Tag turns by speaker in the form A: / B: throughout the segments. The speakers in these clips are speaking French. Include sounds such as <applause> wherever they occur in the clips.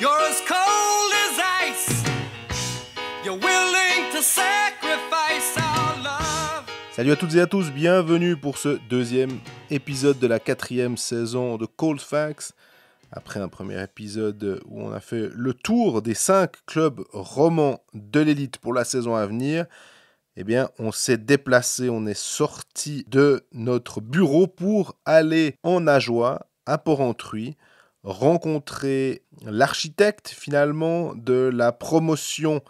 A: You're cold as ice. You're willing to sacrifice our love. Salut à toutes et à tous, bienvenue pour ce deuxième épisode de la quatrième saison de Cold Facts. Après un premier épisode où on a fait le tour des cinq clubs romans de l'élite pour la saison à venir, eh bien, on s'est déplacé, on est sorti de notre bureau pour aller en Ajoie, à port Porrentruy, rencontrer l'architecte finalement de la promotion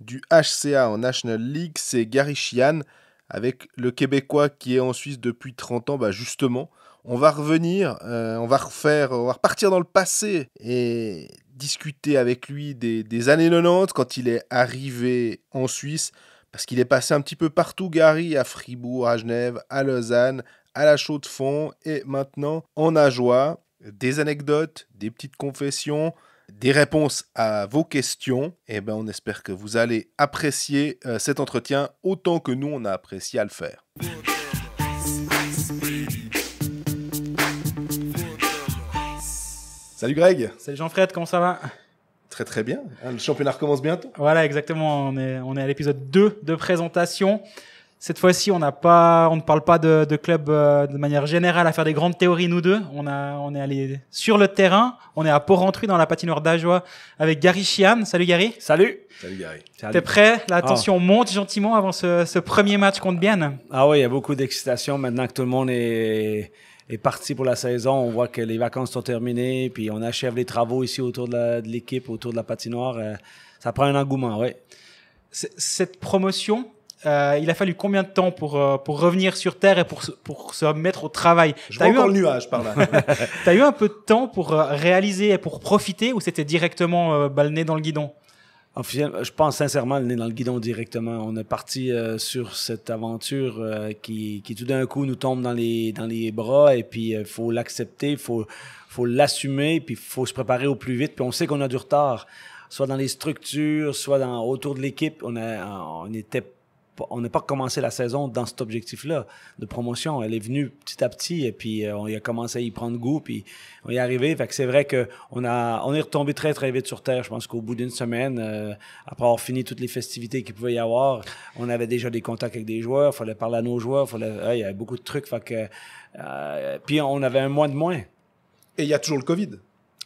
A: du HCA en National League, c'est Gary Chian, avec le Québécois qui est en Suisse depuis 30 ans, bah justement. On va revenir, euh, on va refaire, va repartir dans le passé et discuter avec lui des, des années 90 quand il est arrivé en Suisse, parce qu'il est passé un petit peu partout, Gary, à Fribourg, à Genève, à Lausanne, à la Chaux-de-Fonds et maintenant en Ajoie des anecdotes, des petites confessions, des réponses à vos questions. Et eh ben, on espère que vous allez apprécier euh, cet entretien autant que nous on a apprécié à le faire. Salut Greg. Salut Jean-Fred, comment ça va Très très bien. Le championnat recommence bientôt.
B: Voilà, exactement. On est, on est à l'épisode 2 de présentation. Cette fois-ci, on n'a pas, on ne parle pas de, de club euh, de manière générale à faire des grandes théories nous deux. On a, on est allé sur le terrain. On est à Porrentruy dans la patinoire d'Ajoie avec Gary Chian. Salut Gary. Salut.
C: Salut Gary. T'es prêt La ah. tension
B: monte gentiment avant ce, ce, premier match contre Bienne.
C: Ah oui, il y a beaucoup d'excitation maintenant que tout le monde est est parti pour la saison. On voit que les vacances sont terminées, puis on achève les travaux ici autour de l'équipe, autour de la patinoire. Euh, ça prend un engouement, oui. Cette promotion, euh, il a fallu combien de temps pour, euh, pour revenir sur Terre et
B: pour, se, pour se mettre au travail Je as eu un... le nuage par là. <laughs> as eu un peu de temps pour euh,
C: réaliser et pour profiter ou c'était directement balné le nez dans le guidon je pense sincèrement le nez dans le guidon directement. On est parti sur cette aventure qui, qui tout d'un coup nous tombe dans les dans les bras et puis il faut l'accepter, faut faut l'assumer puis faut se préparer au plus vite puis on sait qu'on a du retard, soit dans les structures, soit dans autour de l'équipe, on a on était on n'a pas commencé la saison dans cet objectif-là de promotion. Elle est venue petit à petit et puis euh, on a commencé à y prendre goût puis on y est arrivé. Fait que c'est vrai que on a on est retombé très très vite sur terre. Je pense qu'au bout d'une semaine, euh, après avoir fini toutes les festivités qu'il pouvait y avoir, on avait déjà des contacts avec des joueurs. Fallait parler à nos joueurs. Fallait, il y avait beaucoup de trucs. Fait que euh, puis on avait un mois de moins. Et il y a toujours le Covid.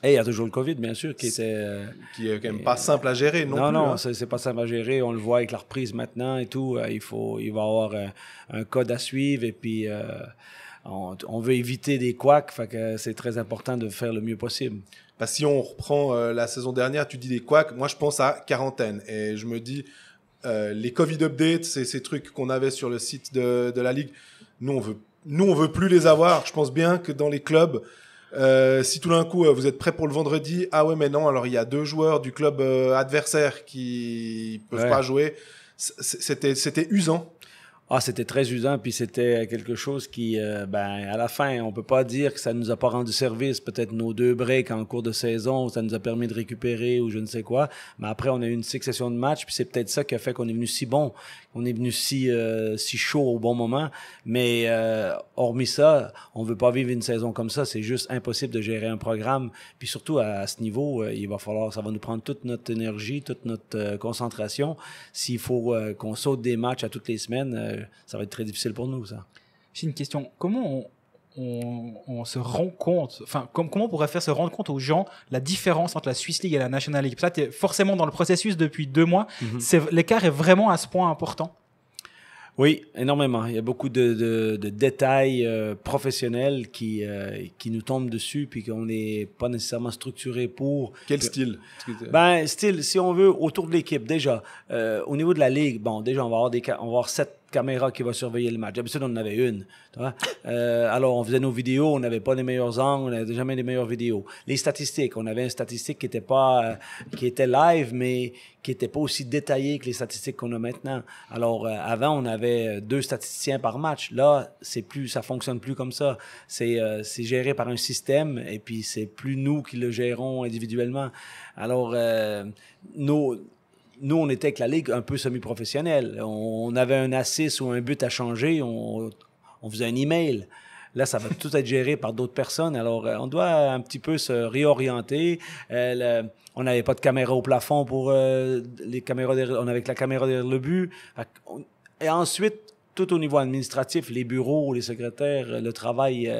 C: Et eh, il y a toujours le COVID, bien sûr, qui était. Euh, qui est quand même pas simple à gérer, non? Non, plus, non, hein. c'est pas simple à gérer. On le voit avec la reprise maintenant et tout. Euh, il, faut, il va y avoir euh, un, code à suivre et puis. on, veut éviter des couacs, fait que c'est très important de faire le mieux possible.
A: Parce si on reprend la saison dernière, tu dis des couacs, moi je pense à quarantaine. Et je me dis, les Covid updates, c'est ces trucs qu'on avait sur le site de, de, la Ligue, nous on veut, nous on veut plus les avoir. Je pense bien que dans les clubs, euh, si tout d'un coup euh, vous êtes prêt pour le vendredi, ah ouais mais non, alors il y a deux joueurs du club euh, adversaire qui peuvent pas
C: jouer. C'était c'était usant ah, c'était très usant, puis c'était quelque chose qui, euh, ben, à la fin, on peut pas dire que ça nous a pas rendu service. Peut-être nos deux breaks en cours de saison, ça nous a permis de récupérer ou je ne sais quoi. Mais après, on a eu une succession de matchs, puis c'est peut-être ça qui a fait qu'on est venu si bon, qu'on est venu si euh, si chaud au bon moment. Mais euh, hormis ça, on veut pas vivre une saison comme ça. C'est juste impossible de gérer un programme. Puis surtout à, à ce niveau, il va falloir, ça va nous prendre toute notre énergie, toute notre concentration. S'il faut qu'on saute des matchs à toutes les semaines ça va être très difficile pour nous, ça.
B: J'ai une question. Comment on, se rend compte, enfin, comment on pourrait faire se rendre compte aux gens la différence entre la Swiss League et la National League Ça, tu forcément dans le processus depuis deux mois. Mhm. L'écart est vraiment à ce point important
C: Oui, énormément. Il y a beaucoup de, détails euh, professionnels qui, euh, qui nous tombent dessus, puis qu'on n'est pas nécessairement structuré pour. Quel style Ben, style, si on veut, autour de l'équipe, déjà. Euh, au niveau de la Ligue, bon, déjà, on va avoir, des, on va avoir sept caméra qui va surveiller le match. D'habitude, on en avait une. Euh, alors, on faisait nos vidéos, on n'avait pas les meilleurs angles, on n'avait jamais les meilleures vidéos. Les statistiques, on avait une statistique qui était pas, euh, qui était live, mais qui était pas aussi détaillée que les statistiques qu'on a maintenant. Alors, euh, avant, on avait deux statisticiens par match. Là, c'est plus, ça fonctionne plus comme ça. C'est, c'est géré par un système et puis c'est plus nous qui le gérons individuellement. Alors, nos, nous, on était avec la ligue un peu semi-professionnelle. On, avait un assist ou un but à changer, on, on faisait un email. Là, ça va <laughs> tout être géré par d'autres personnes. Alors, euh, on doit un petit peu se réorienter. Euh, on n'avait pas de caméra au plafond pour euh, les caméras. on avait que la caméra derrière le but. et ensuite, tout au niveau administratif, les bureaux, les secrétaires, le travail,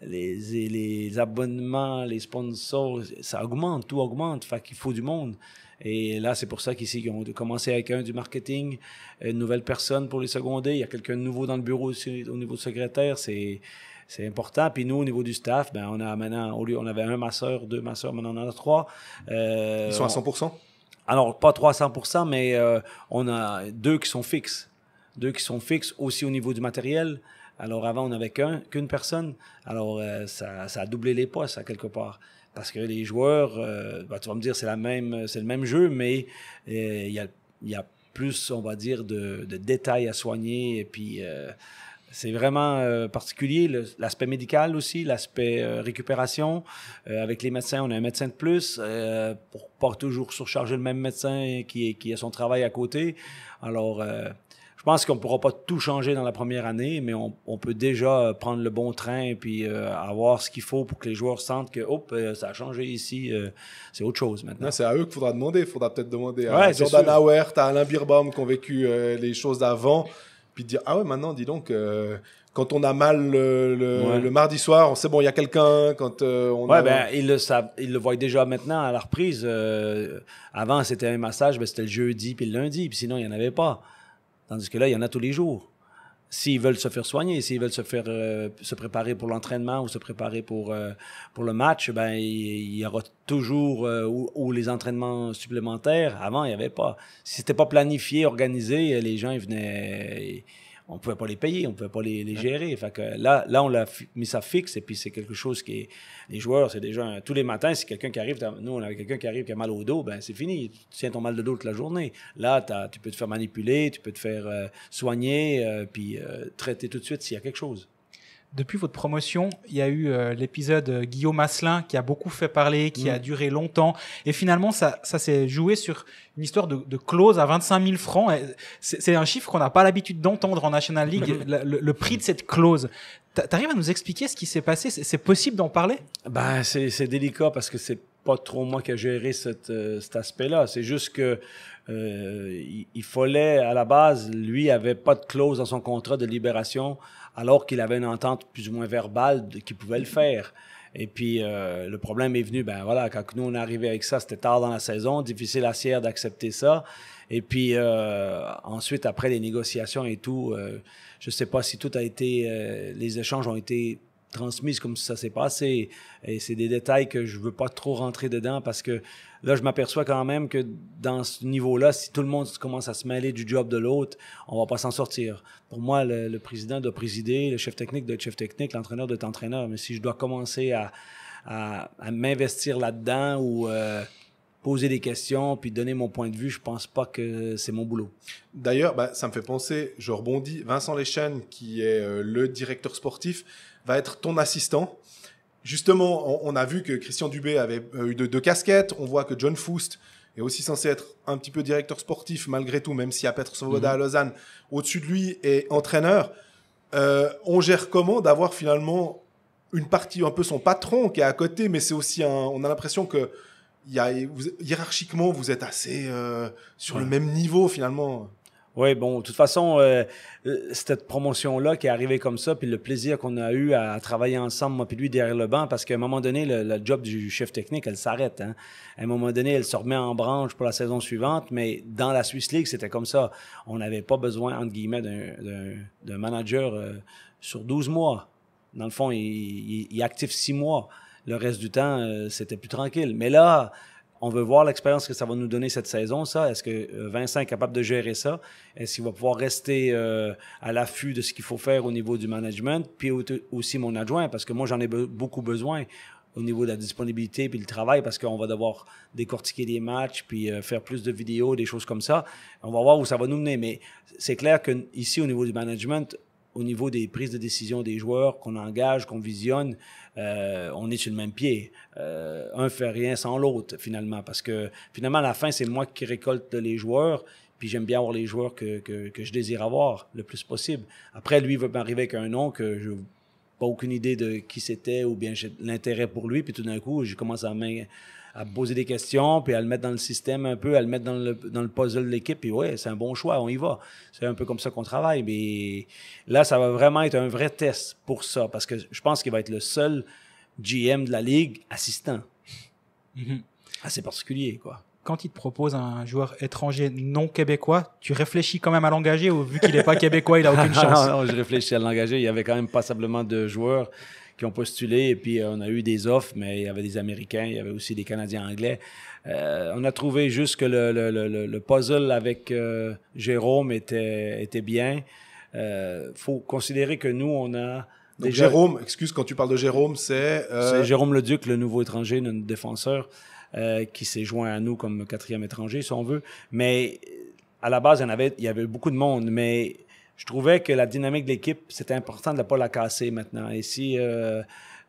C: les, les, abonnements, les sponsors, ça augmente, tout augmente. Fait qu'il faut du monde. Et là, c'est pour ça qu'ici, ils a commencé avec un du marketing, une nouvelle personne pour les seconder. Il y a quelqu'un de nouveau dans le bureau au niveau secrétaire. C'est c'est important. Puis nous, au niveau du staff, ben, on a maintenant, au lieu, on avait un masseur, deux masseurs, maintenant on en a trois. Euh, ils sont à 100 Alors, pas 300 mais euh, on a deux qui sont fixes. Deux qui sont fixes aussi au niveau du matériel. Alors, avant, on n'avait qu'un, qu'une personne. Alors, euh, ça, ça, a doublé les postes, à quelque part. Parce que les joueurs, bah, tu vas me dire, c'est la même, c'est le même jeu, mais euh, il y, a, plus, on va dire, de, de détails à soigner. Et puis, euh, c'est vraiment particulier. L'aspect médical aussi, l'aspect récupération. avec les médecins, on a un médecin de plus pour pas toujours surcharger le même médecin qui, qui a son travail à côté. Alors, je pense qu'on ne pourra pas tout changer dans la première année, mais on, peut déjà euh, prendre le bon train et puis euh, avoir ce qu'il faut pour que les joueurs sentent que hop, euh, ça a changé ici, c'est autre chose maintenant.
A: C'est à eux qu'il faudra demander. Il faudra peut-être demander à Jordan Howard, à Alain Birbaum qui ont vécu les choses d'avant, puis dire Ah ouais, maintenant, dis donc quand on a mal le, mardi soir, on sait bon, il y a quelqu'un. Quand on ben,
C: ils le savent, ils le voient déjà maintenant à la reprise. avant, c'était un massage, ben, c'était le jeudi puis le lundi, puis sinon il n'y en avait pas. Tandis que là, il y en a tous les jours. S'ils veulent se faire soigner, s'ils veulent se faire euh, se préparer pour l'entraînement ou se préparer pour euh, pour le match, ben il y, aura toujours euh, ou, les entraînements supplémentaires. Avant, il n'y avait pas. Si c'était pas planifié, organisé, les gens ils venaient on pouvait pas les payer, on pouvait pas les, les gérer. Fait là, là, on l'a mis ça fixe et puis c'est quelque chose qui est, les joueurs, c'est déjà, tous les matins, si quelqu'un qui arrive, nous, on a quelqu'un qui arrive qui a mal au dos, ben c'est fini, tu tiens ton mal de dos toute la journée. Là, tu peux te faire manipuler, tu peux te faire euh, soigner, euh, puis euh, traiter tout de suite s'il y a quelque chose
B: depuis votre promotion, il y a eu euh, l'épisode euh, Guillaume Asselin qui a beaucoup fait parler, qui a mm. duré longtemps. Et finalement, ça, ça s'est joué sur une histoire de, clause à 25 000 francs. C'est un chiffre qu'on n'a pas l'habitude d'entendre en National League, mm. le, prix de cette clause.
C: T'arrives à nous expliquer ce qui s'est passé C'est possible d'en parler Ben, c'est délicat parce que c'est pas trop moi qui ai géré euh, cet aspect-là. C'est juste que euh, il, il, fallait, à la base, lui avait pas de clause dans son contrat de libération alors qu'il avait une entente plus ou moins verbale qu'il pouvait le faire. Et puis, euh, le problème est venu, ben voilà, quand nous, on est arrivé avec ça, c'était tard dans la saison, difficile à Sierre d'accepter ça. Et puis, euh, ensuite, après les négociations et tout, je euh, je sais pas si tout a été, les échanges ont été transmise comme ça s'est passé. Et c'est des détails que je veux pas trop rentrer dedans parce que là, je m'aperçois quand même que dans ce niveau-là, si tout le monde commence à se mêler du job de l'autre, on va pas s'en sortir. Pour moi, le, président doit présider, le chef technique doit être chef technique, l'entraîneur doit être entraîneur. Mais si je dois commencer à, à, m'investir là-dedans ou euh, poser des questions puis donner mon point de vue, je pense pas que c'est
A: mon boulot. D'ailleurs, ben, ça me fait penser, je rebondis, Vincent leschen qui est euh, le directeur sportif, être ton assistant. Justement, on, a vu que Christian Dubé avait euh, eu deux, casquettes. On voit que John Foust est aussi censé être un petit peu directeur sportif malgré tout, même si a Petr Svoboda mhm. à Lausanne, au-dessus de lui, est entraîneur. Euh, on gère comment d'avoir finalement une partie, un peu son patron qui est à côté, mais c'est aussi on a
C: l'impression que hiérarchiquement, vous êtes assez euh, sur le même niveau finalement. Oui, bon, de toute façon, euh, euh, cette promotion-là qui est arrivée comme ça, puis le plaisir qu'on a eu à, travailler ensemble, moi puis lui, derrière le banc, parce qu'à un moment donné, le, job du chef technique, elle s'arrête. Hein. À un moment donné, elle se remet en branche pour la saison suivante, mais dans la Swiss League, c'était comme ça. On n'avait pas besoin, entre guillemets, d'un manager euh, sur 12 mois. Dans le fond, il, il, il active 6 mois. Le reste du temps, c'était plus tranquille. Mais là, on veut voir l'expérience que ça va nous donner cette saison, ça. Est-ce que euh, Vincent est capable de gérer ça? Est-ce qu'il va pouvoir rester euh, à l'affût de ce qu'il faut faire au niveau du management? Puis aussi mon adjoint, parce que moi, j'en ai beaucoup besoin au niveau de la disponibilité puis le travail parce qu'on va devoir décortiquer des matchs puis euh, faire plus de vidéos, des choses comme ça. On va voir où ça va nous mener. Mais c'est clair qu'ici, au niveau du management, au niveau des prises de décision des joueurs qu'on engage, qu'on visionne, euh, on est sur le même pied. Euh, un fait rien sans l'autre, finalement, parce que finalement, à la fin, c'est moi qui récolte les joueurs, puis j'aime bien avoir les joueurs que, je désire avoir le plus possible. Après, lui, il veut m'arriver avec un nom que je pas aucune idée de qui c'était ou bien j'ai l'intérêt pour lui, puis tout d'un coup, je commence à à poser des questions, puis à le mettre dans le système un peu, à le mettre dans le, puzzle de l'équipe. Puis ouais, c'est un bon choix, on y va. C'est un peu comme ça qu'on travaille. Mais là, ça va vraiment être un vrai test pour ça, parce que je pense qu'il va être le seul GM de la ligue assistant. Mhm. Assez particulier, quoi
B: quand il te propose un joueur étranger non québécois, tu réfléchis quand même à l'engager ou vu qu'il n'est pas québécois, il n'a aucune <laughs> ah chance non,
C: non, je réfléchis à l'engager. Il y avait quand même passablement de joueurs qui ont postulé et puis euh, on a eu des offres, mais il y avait des Américains, il y avait aussi des Canadiens anglais. Euh, on a trouvé juste que le, puzzle avec euh, Jérôme était, était bien. faut considérer que nous, on a... Donc Jérôme, excuse, quand tu parles de Jérôme, c'est... C'est Jérôme Leduc, le nouveau étranger, notre défenseur, qui s'est joint à nous comme quatrième étranger, si on veut. Mais à la base, il avait, il y avait beaucoup de monde, mais je trouvais que la dynamique de l'équipe, c'était important de ne pas la casser maintenant. Ici, si euh,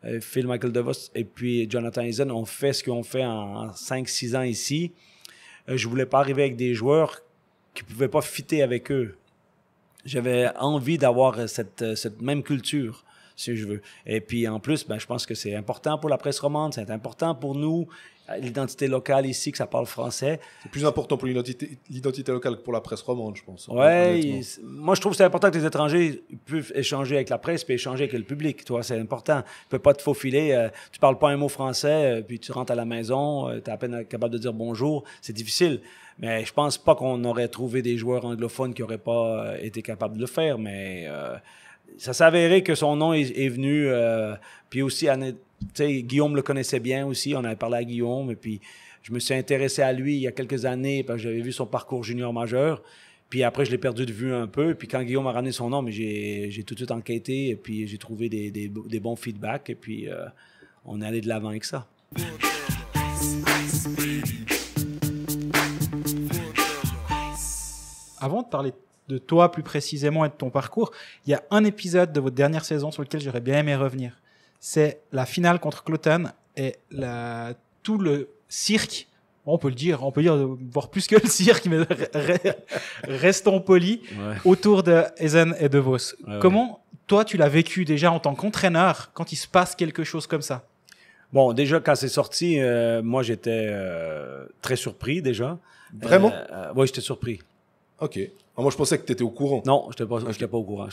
C: euh, Phil Michael DeVos et puis Jonathan Eisen ont fait ce qu'ils ont fait en, 5-6 ans ici, euh, je voulais pas arriver avec des joueurs qui pouvaient pas fitter avec eux. J'avais envie d'avoir cette, cette même culture si je veux. Et puis en plus, ben, je pense que c'est important pour la presse romande, c'est important pour nous, euh, l'identité locale ici, que ça parle français. C'est plus important pour l'identité locale que pour la presse romande, je pense. Oui, moi je trouve que c'est important que les étrangers puissent échanger avec la presse puis échanger avec le public. Toi, c'est important. Tu peux pas te faufiler. Tu euh, tu parles pas un mot français, euh, puis tu rentres à la maison, tu es à peine capable de dire bonjour. C'est difficile. Mais je pense pas qu'on aurait trouvé des joueurs anglophones qui auraient pas été capables de le faire. Mais ça s'avérait que son nom est, venu. Euh, puis aussi, Guillaume le connaissait bien aussi. On avait parlé à Guillaume. Et puis, je me suis intéressé à lui il y a quelques années parce que j'avais vu son parcours junior majeur. Puis après, je l'ai perdu de vue un peu. Puis quand Guillaume a ramené son nom, j'ai tout de suite enquêté. Et puis, j'ai trouvé des, bons feedbacks. Et puis, euh, on est allé de l'avant avec ça.
B: Avant de parler de de toi plus précisément et de ton parcours, il y a un épisode de votre dernière saison sur lequel j'aurais bien aimé revenir. C'est la finale contre Cloton et la, tout le cirque. On peut le dire, on peut dire voir plus que le cirque, mais restons polis autour de Ezen et de Vos. Comment toi tu l'as vécu déjà en tant qu'entraîneur quand il se passe quelque chose comme ça
C: Bon, déjà, quand c'est sorti, euh, moi, j'étais euh, très surpris déjà. Vraiment? Moi, euh, oui, j'étais surpris. OK. Ah, moi, je pensais que tu étais au courant. Non, je n'étais pas, pas au courant.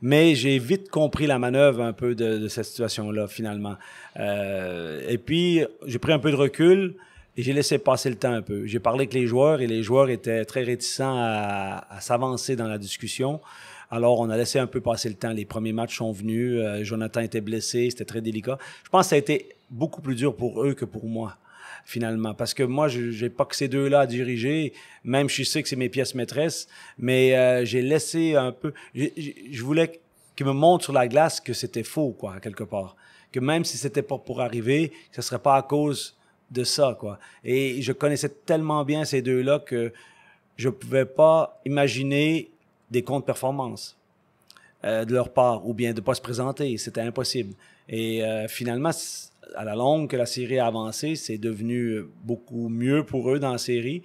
C: Mais j'ai vite compris la manœuvre un peu de, de cette situation-là, finalement. Euh, et puis, j'ai pris un peu de recul et j'ai laissé passer le temps un peu. J'ai parlé avec les joueurs et les joueurs étaient très réticents à, à s'avancer dans la discussion. Alors, on a laissé un peu passer le temps. Les premiers matchs sont venus. Euh, Jonathan était blessé. C'était très délicat. Je pense que ça a été beaucoup plus dur pour eux que pour moi finalement. Parce que moi, j'ai pas que ces deux-là à diriger, même je sais que c'est mes pièces maîtresses, mais euh, j'ai laissé un peu... Je voulais qu'ils me montrent sur la glace que c'était faux, quoi, quelque part. Que même si c'était pas pour arriver, que ce serait pas à cause de ça, quoi. Et je connaissais tellement bien ces deux-là que je pouvais pas imaginer des comptes performances euh, de leur part ou bien de pas se présenter. C'était impossible. Et euh, finalement, à la longue que la série a avancé, c'est devenu beaucoup mieux pour eux dans la série.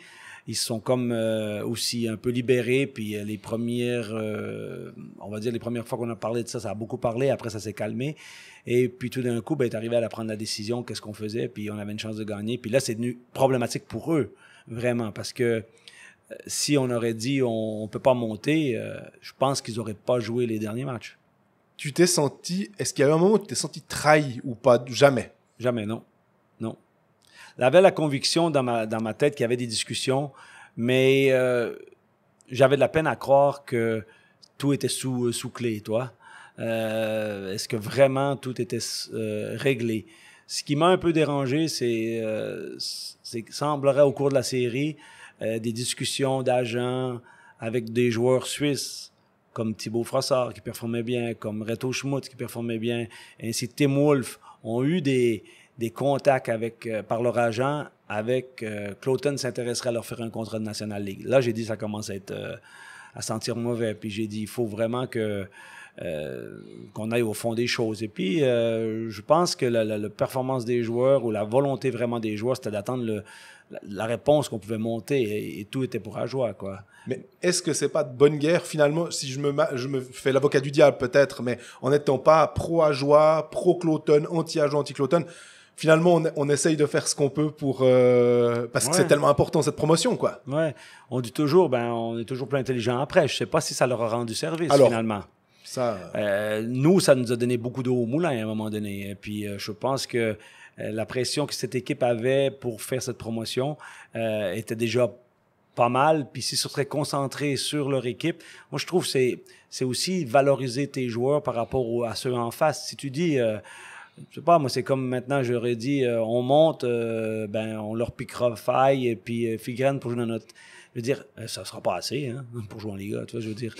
C: Ils sont comme euh, aussi un peu libérés, puis euh, les premières, euh, on va dire les premières fois qu'on a parlé de ça, ça a beaucoup parlé. Après, ça s'est calmé, et puis tout d'un coup, ben, est arrivé à la prendre la décision, qu'est-ce qu'on faisait, puis on avait une chance de gagner. Puis là, c'est devenu problématique pour eux vraiment, parce que si on aurait dit on, ne peut pas monter, je pense qu'ils n'auraient pas joué les derniers matchs tu t'es senti, est-ce qu'il y a un moment où tu t'es senti trahi ou pas Jamais. Jamais, non. Non. J'avais la conviction dans ma, tête qu'il y avait des discussions, mais euh, j'avais de la peine à croire que tout était sous, euh, sous clé, toi. Euh, est-ce que vraiment tout était réglé? Ce qui m'a un peu dérangé, c'est qu'il semblerait au cours de la série des discussions d'agents avec des joueurs suisses comme Thibaut Frossard qui performait bien, comme Reto Schmutz qui performait bien, ainsi Tim Wolfe, ont eu des, contacts avec, euh, par leur agent avec euh, Cloton s'intéresserait à leur faire un contrat de National League. Là, j'ai dit, ça commence à être euh, à sentir mauvais. Puis j'ai dit, il faut vraiment que euh, qu'on aille au fond des choses. Et puis, je pense que la, la, performance des joueurs ou la volonté vraiment des joueurs, c'était d'attendre le, la, réponse qu'on pouvait monter et, tout était pour Ajoie quoi.
A: Mais est-ce que c'est pas de bonne guerre finalement Si je me, je me fais l'avocat du diable peut-être, mais en n'étant pas pro ajoie pro Cloton, anti ajoie anti Cloton, finalement on, essaye
C: de faire ce qu'on peut pour euh, parce que c'est tellement important cette promotion quoi. Ouais, on dit toujours ben on est toujours plus intelligent après. Je sais pas si ça leur a rendu service finalement. Ça. Euh, euh, nous, ça nous a donné beaucoup d'eau au moulin à un moment donné. Et puis, je pense que euh, la pression que cette équipe avait pour faire cette promotion euh, était déjà pas mal, puis s'ils se seraient concentrés sur leur équipe, moi je trouve c'est, c'est aussi valoriser tes joueurs par rapport à ceux en face. Si tu dis, euh, je sais pas, moi c'est comme maintenant j'aurais dit, euh, on monte, ben on leur piquera faille et puis figran pour jouer dans notre... Je veux dire, ça sera pas assez hein, <laughs> pour jouer en Liga, tu je veux dire,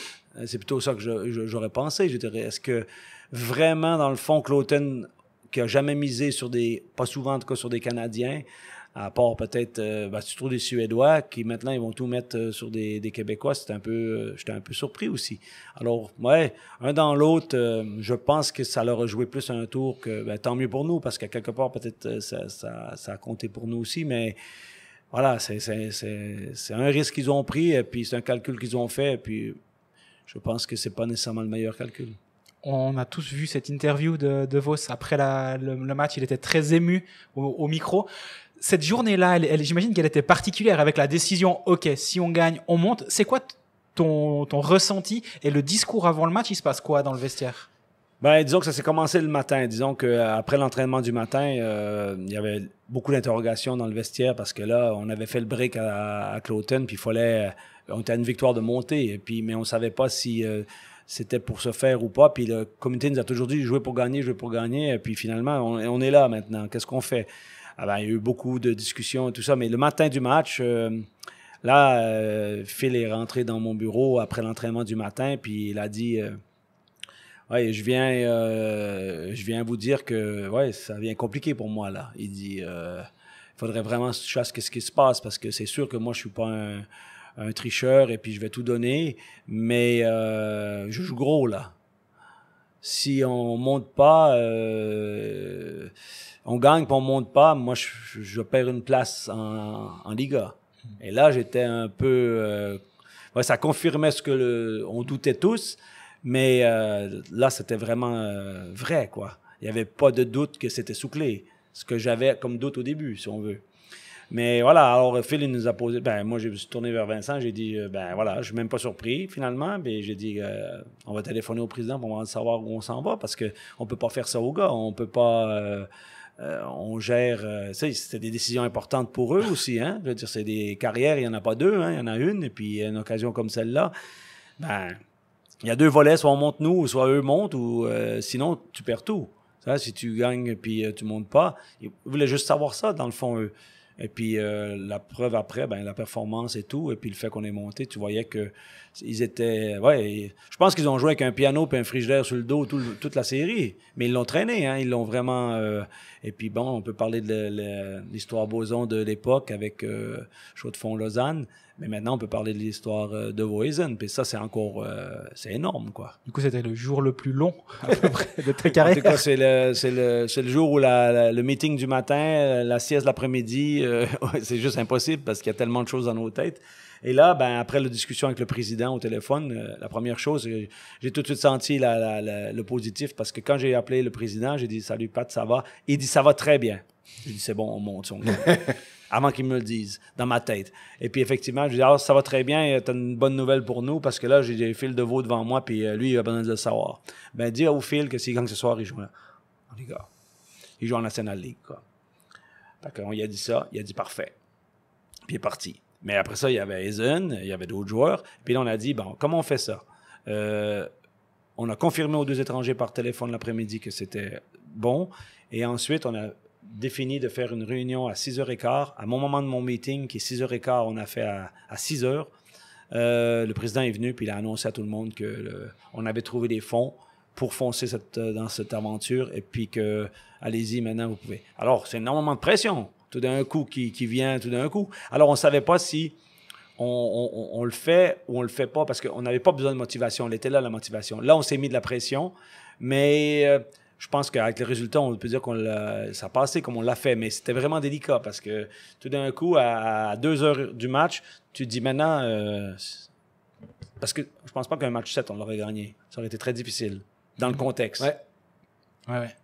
C: c'est plutôt ça que j'aurais pensé. Je dirais, est-ce que vraiment dans le fond, Cloten qui a jamais misé sur des, pas souvent en tout cas sur des Canadiens, à part peut-être, bah tu trouves des Suédois qui maintenant ils vont tout mettre euh, sur des, des Québécois. C'était un peu, euh, j'étais un peu surpris aussi. Alors ouais, un dans l'autre, je pense que ça leur a joué plus un tour que ben, tant mieux pour nous parce qu'à quelque part peut-être ça, ça, ça, a compté pour nous aussi, mais voilà, c'est un risque qu'ils ont pris et puis c'est un calcul qu'ils ont fait et puis je pense que c'est pas nécessairement le meilleur calcul
B: on a tous vu cette interview de, de Vos après le, match. Il était très ému au, micro. Cette journée-là, j'imagine qu'elle était particulière avec la décision. Ok, si on gagne, on monte. C'est quoi ton, ton ressenti et le discours avant le match Il se passe quoi dans le vestiaire
C: ben, disons que ça s'est commencé le matin. Disons qu'après euh, l'entraînement du matin, euh, il y avait beaucoup d'interrogations dans le vestiaire parce que là, on avait fait le break à, à Cloton, puis il fallait. Euh, on était à une victoire de montée, et puis, mais on ne savait pas si c'était pour se faire ou pas. Puis le comité nous a toujours dit jouer pour gagner, jouer pour gagner. Et puis finalement, on, est là maintenant. Qu'est-ce qu'on fait? Ah ben, il y a eu beaucoup de discussions et tout ça. Mais le matin du match, euh, là, euh, Phil est rentré dans mon bureau après l'entraînement du matin. Puis il a dit. Euh, oui, je viens, je viens vous dire que ouais, ça vient compliqué pour moi là. Il dit, il faudrait vraiment que je ce qui se passe parce que c'est sûr que moi je suis pas un, un tricheur et puis je vais tout donner, mais euh, je joue gros là. Si on monte pas, euh, on gagne puis on monte pas, moi je, perds une place en, Liga. Et là j'étais un peu, euh, ça confirmait ce que le, on doutait tous, mais là c'était vraiment vrai quoi. Il n'y avait pas de doute que c'était sous clé, ce que j'avais comme doute au début si on veut. Mais voilà, alors Phil, il nous a posé. Ben, moi, je me suis tourné vers Vincent, j'ai dit, euh, ben voilà, je suis même pas surpris finalement. mais j'ai dit, euh, on va téléphoner au président pour savoir où on s'en va parce qu'on ne peut pas faire ça aux gars. On ne peut pas. Euh, on gère, c'est des décisions importantes pour eux aussi. Hein? Je veux dire, c'est des carrières, il n'y en a pas deux, hein, il y en a une, et puis une occasion comme celle-là, ben, il y a deux volets, soit on monte nous, soit eux montent, ou sinon tu perds tout. Ça, si tu gagnes puis tu montes pas, ils voulaient juste savoir ça dans le fond eux. Et puis euh, la preuve après, ben, la performance et tout, et puis le fait qu'on est monté, tu voyais que ils étaient. Ouais, je pense qu'ils ont joué avec un piano et un frigidaire sur le dos toute la série. Mais ils l'ont traîné, hein, ils l'ont vraiment. Euh, et puis bon, on peut parler de l'histoire boson de l'époque avec euh, Chaud de Fond Lausanne. Mais maintenant, on peut parler de l'histoire euh, de Voisin. Puis ça, c'est encore. Euh, c'est énorme, quoi.
B: Du coup, c'était le jour le plus long, <laughs> à peu près, de ta carrière.
C: c'est le, c'est le, jour où la, le meeting du matin, la sieste l'après-midi, <laughs> c'est juste impossible parce qu'il y a tellement de choses dans nos têtes. Et là, ben, après la discussion avec le président au téléphone, euh, la première chose, euh, j'ai tout de suite senti le positif parce que quand j'ai appelé le président, j'ai dit Salut Pat, ça va Il dit Ça va très bien. J'ai dit C'est bon, on monte. gars. <laughs> » avant qu'il me le dise, dans ma tête. Et puis effectivement, je lui dis ah ça va très bien, t'as une bonne nouvelle pour nous parce que là j'ai des fils de veau devant moi puis euh, lui il a besoin de le savoir. Ben dis au fil que s'il gagne ce soir il joue là. gars, il joue en National League quoi. lui a dit ça, il a dit parfait. Puis il est parti. Mais après ça, il y avait Aizen, il y avait d'autres joueurs. Puis là, on a dit, bon, comment on fait ça? Euh, on a confirmé aux deux étrangers par téléphone l'après-midi que c'était bon. Et ensuite, on a défini de faire une réunion à 6h15. À mon moment de mon meeting, qui est 6h15, on a fait à, 6h. Euh, le président est venu, puis il a annoncé à tout le monde que on avait trouvé des fonds pour foncer cette, dans cette aventure et puis que allez-y maintenant vous pouvez. Alors c'est énormément de pression tout d'un coup qui, vient tout d'un coup. Alors, on ne savait pas si on, le fait ou on ne le fait pas parce qu'on n'avait pas besoin de motivation. Elle était là, la motivation. Là, on s'est mis de la pression, mais euh, je pense qu'avec les résultats, on peut dire qu'on ça a passé comme on l'a fait, mais c'était vraiment délicat parce que tout d'un coup, à, deux heures du match, tu dis maintenant, euh, parce que je ne pense pas qu'un match 7, on l'aurait gagné. Ça aurait été très difficile dans le contexte. Ouais. Ouais, ouais.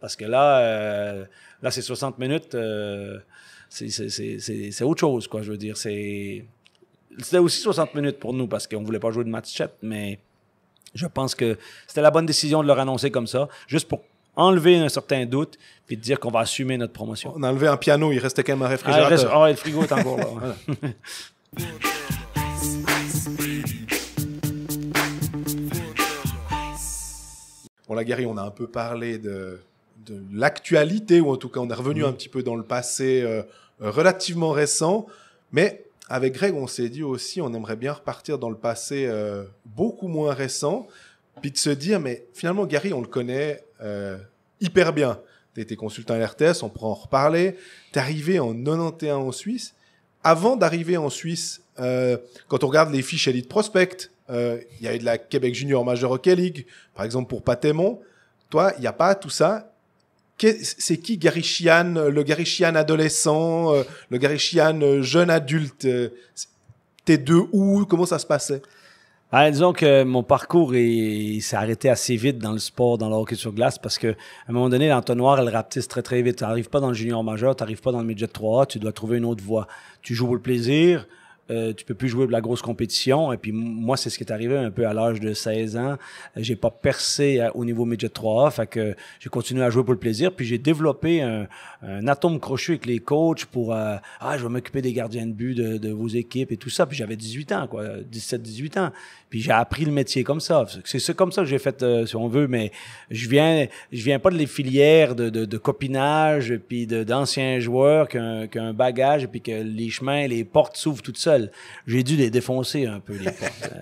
C: Parce que là, euh, là c'est 60 minutes, euh, c'est autre chose, quoi, je veux dire. C'était aussi 60 minutes pour nous parce qu'on ne voulait pas jouer de match-chat, mais je pense que c'était la bonne décision de leur annoncer comme ça, juste pour enlever un certain doute puis de dire qu'on va assumer notre promotion. On a enlevé
A: un piano, il restait quand même un ah, réfrigérateur. Ah, reste...
C: le frigo est encore là.
A: Bon, <laughs> la Gary, on a un peu parlé de de l'actualité, ou en tout cas on est revenu mmh. un petit peu dans le passé euh, relativement récent. Mais avec Greg, on s'est dit aussi, on aimerait bien repartir dans le passé euh, beaucoup moins récent, puis de se dire, mais finalement Gary, on le connaît euh, hyper bien. Tu étais consultant à RTS, on pourrait en reparler. Tu es arrivé en 91 en Suisse. Avant d'arriver en Suisse, quand on regarde les fiches Elite Prospect, il y a eu de la Québec Junior Major Hockey League, par exemple pour Patémon. Toi, il n'y a pas tout ça c'est qui Gary euh, le Gary adolescent, euh, le Gary euh, jeune adulte T'es deux où
C: Comment ça se passait ah, disons que mon parcours s'est arrêté assez vite dans le sport, dans le hockey sur glace, parce que à un moment donné, l'entonnoir, elle rapetisse très très vite. Tu n'arrives pas dans le junior majeur, tu n'arrives pas dans le midget 3 tu dois trouver une autre voie. Tu joues pour le plaisir, euh, tu peux plus jouer de la grosse compétition. Et puis moi, c'est ce qui est arrivé un peu à l'âge de 16 ans. J'ai pas percé euh, au niveau midget 3A, fait que j'ai continué à jouer pour le plaisir. Puis j'ai développé un, un, atome crochu avec les coachs pour euh, ah je vais m'occuper des gardiens de but de, de, vos équipes et tout ça. Puis j'avais 18 ans quoi, 17-18 ans. Puis j'ai appris le métier comme ça. C'est comme ça que j'ai fait euh, si on veut. Mais je viens je viens pas de les filières de, de, de copinage puis d'anciens joueurs qu'un un bagage puis que les chemins les portes s'ouvrent tout ça j'ai dû les défoncer un peu, les <laughs> euh,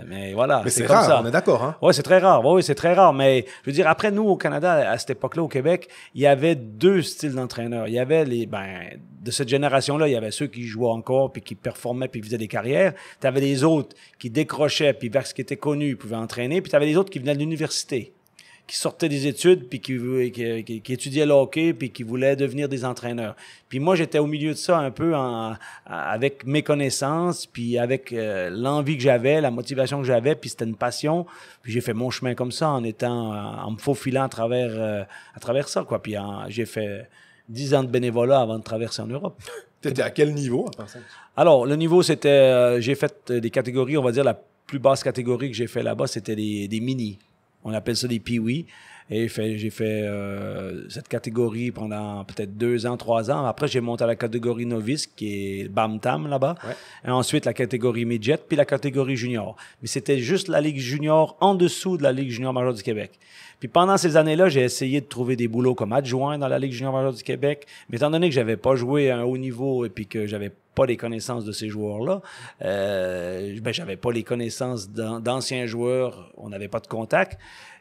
C: Mais voilà. Mais c'est rare, on est d'accord. Hein. Oui, c'est très rare. Oui, c'est très rare. Mais je veux dire, après, nous, au Canada, à cette époque-là, au Québec, il y avait deux styles d'entraîneurs. Il y avait les. Ben, de cette génération-là, il y avait ceux qui jouaient encore, puis qui performaient, puis faisaient des carrières. Tu avais les autres qui décrochaient, puis vers ce qui était connu pouvaient entraîner. Puis tu avais les autres qui venaient de l'université qui sortaient des études, puis qui, qui, qui, étudiait étudiaient le hockey, puis qui voulaient devenir des entraîneurs. Puis moi, j'étais au milieu de ça un peu en, avec mes connaissances, puis avec euh, l'envie que j'avais, la motivation que j'avais, puis c'était une passion. Puis j'ai fait mon chemin comme ça, en étant, en me faufilant à travers, euh, à travers ça, quoi. Puis j'ai fait dix ans de bénévolat avant de traverser en Europe. étais à quel niveau, Alors, le niveau, c'était... Euh, j'ai fait des catégories, on va dire, la plus basse catégorie que j'ai fait là-bas, c'était des, des mini. On appelle ça des piwis. Et j'ai fait euh, cette catégorie pendant peut-être deux ans, trois ans. Après, j'ai monté à la catégorie novice, qui est bam tam là-bas. Et ensuite, la catégorie midget, puis la catégorie junior. Mais c'était juste la Ligue junior en dessous de la Ligue junior majeure du Québec. Puis pendant ces années-là, j'ai essayé de trouver des boulots comme adjoint dans la Ligue junior majeure du Québec. Mais étant donné que j'avais pas joué à un haut niveau et puis que j'avais pas les connaissances de ces joueurs-là. Euh, ben, j'avais pas les connaissances d'anciens joueurs. On n'avait pas de contact.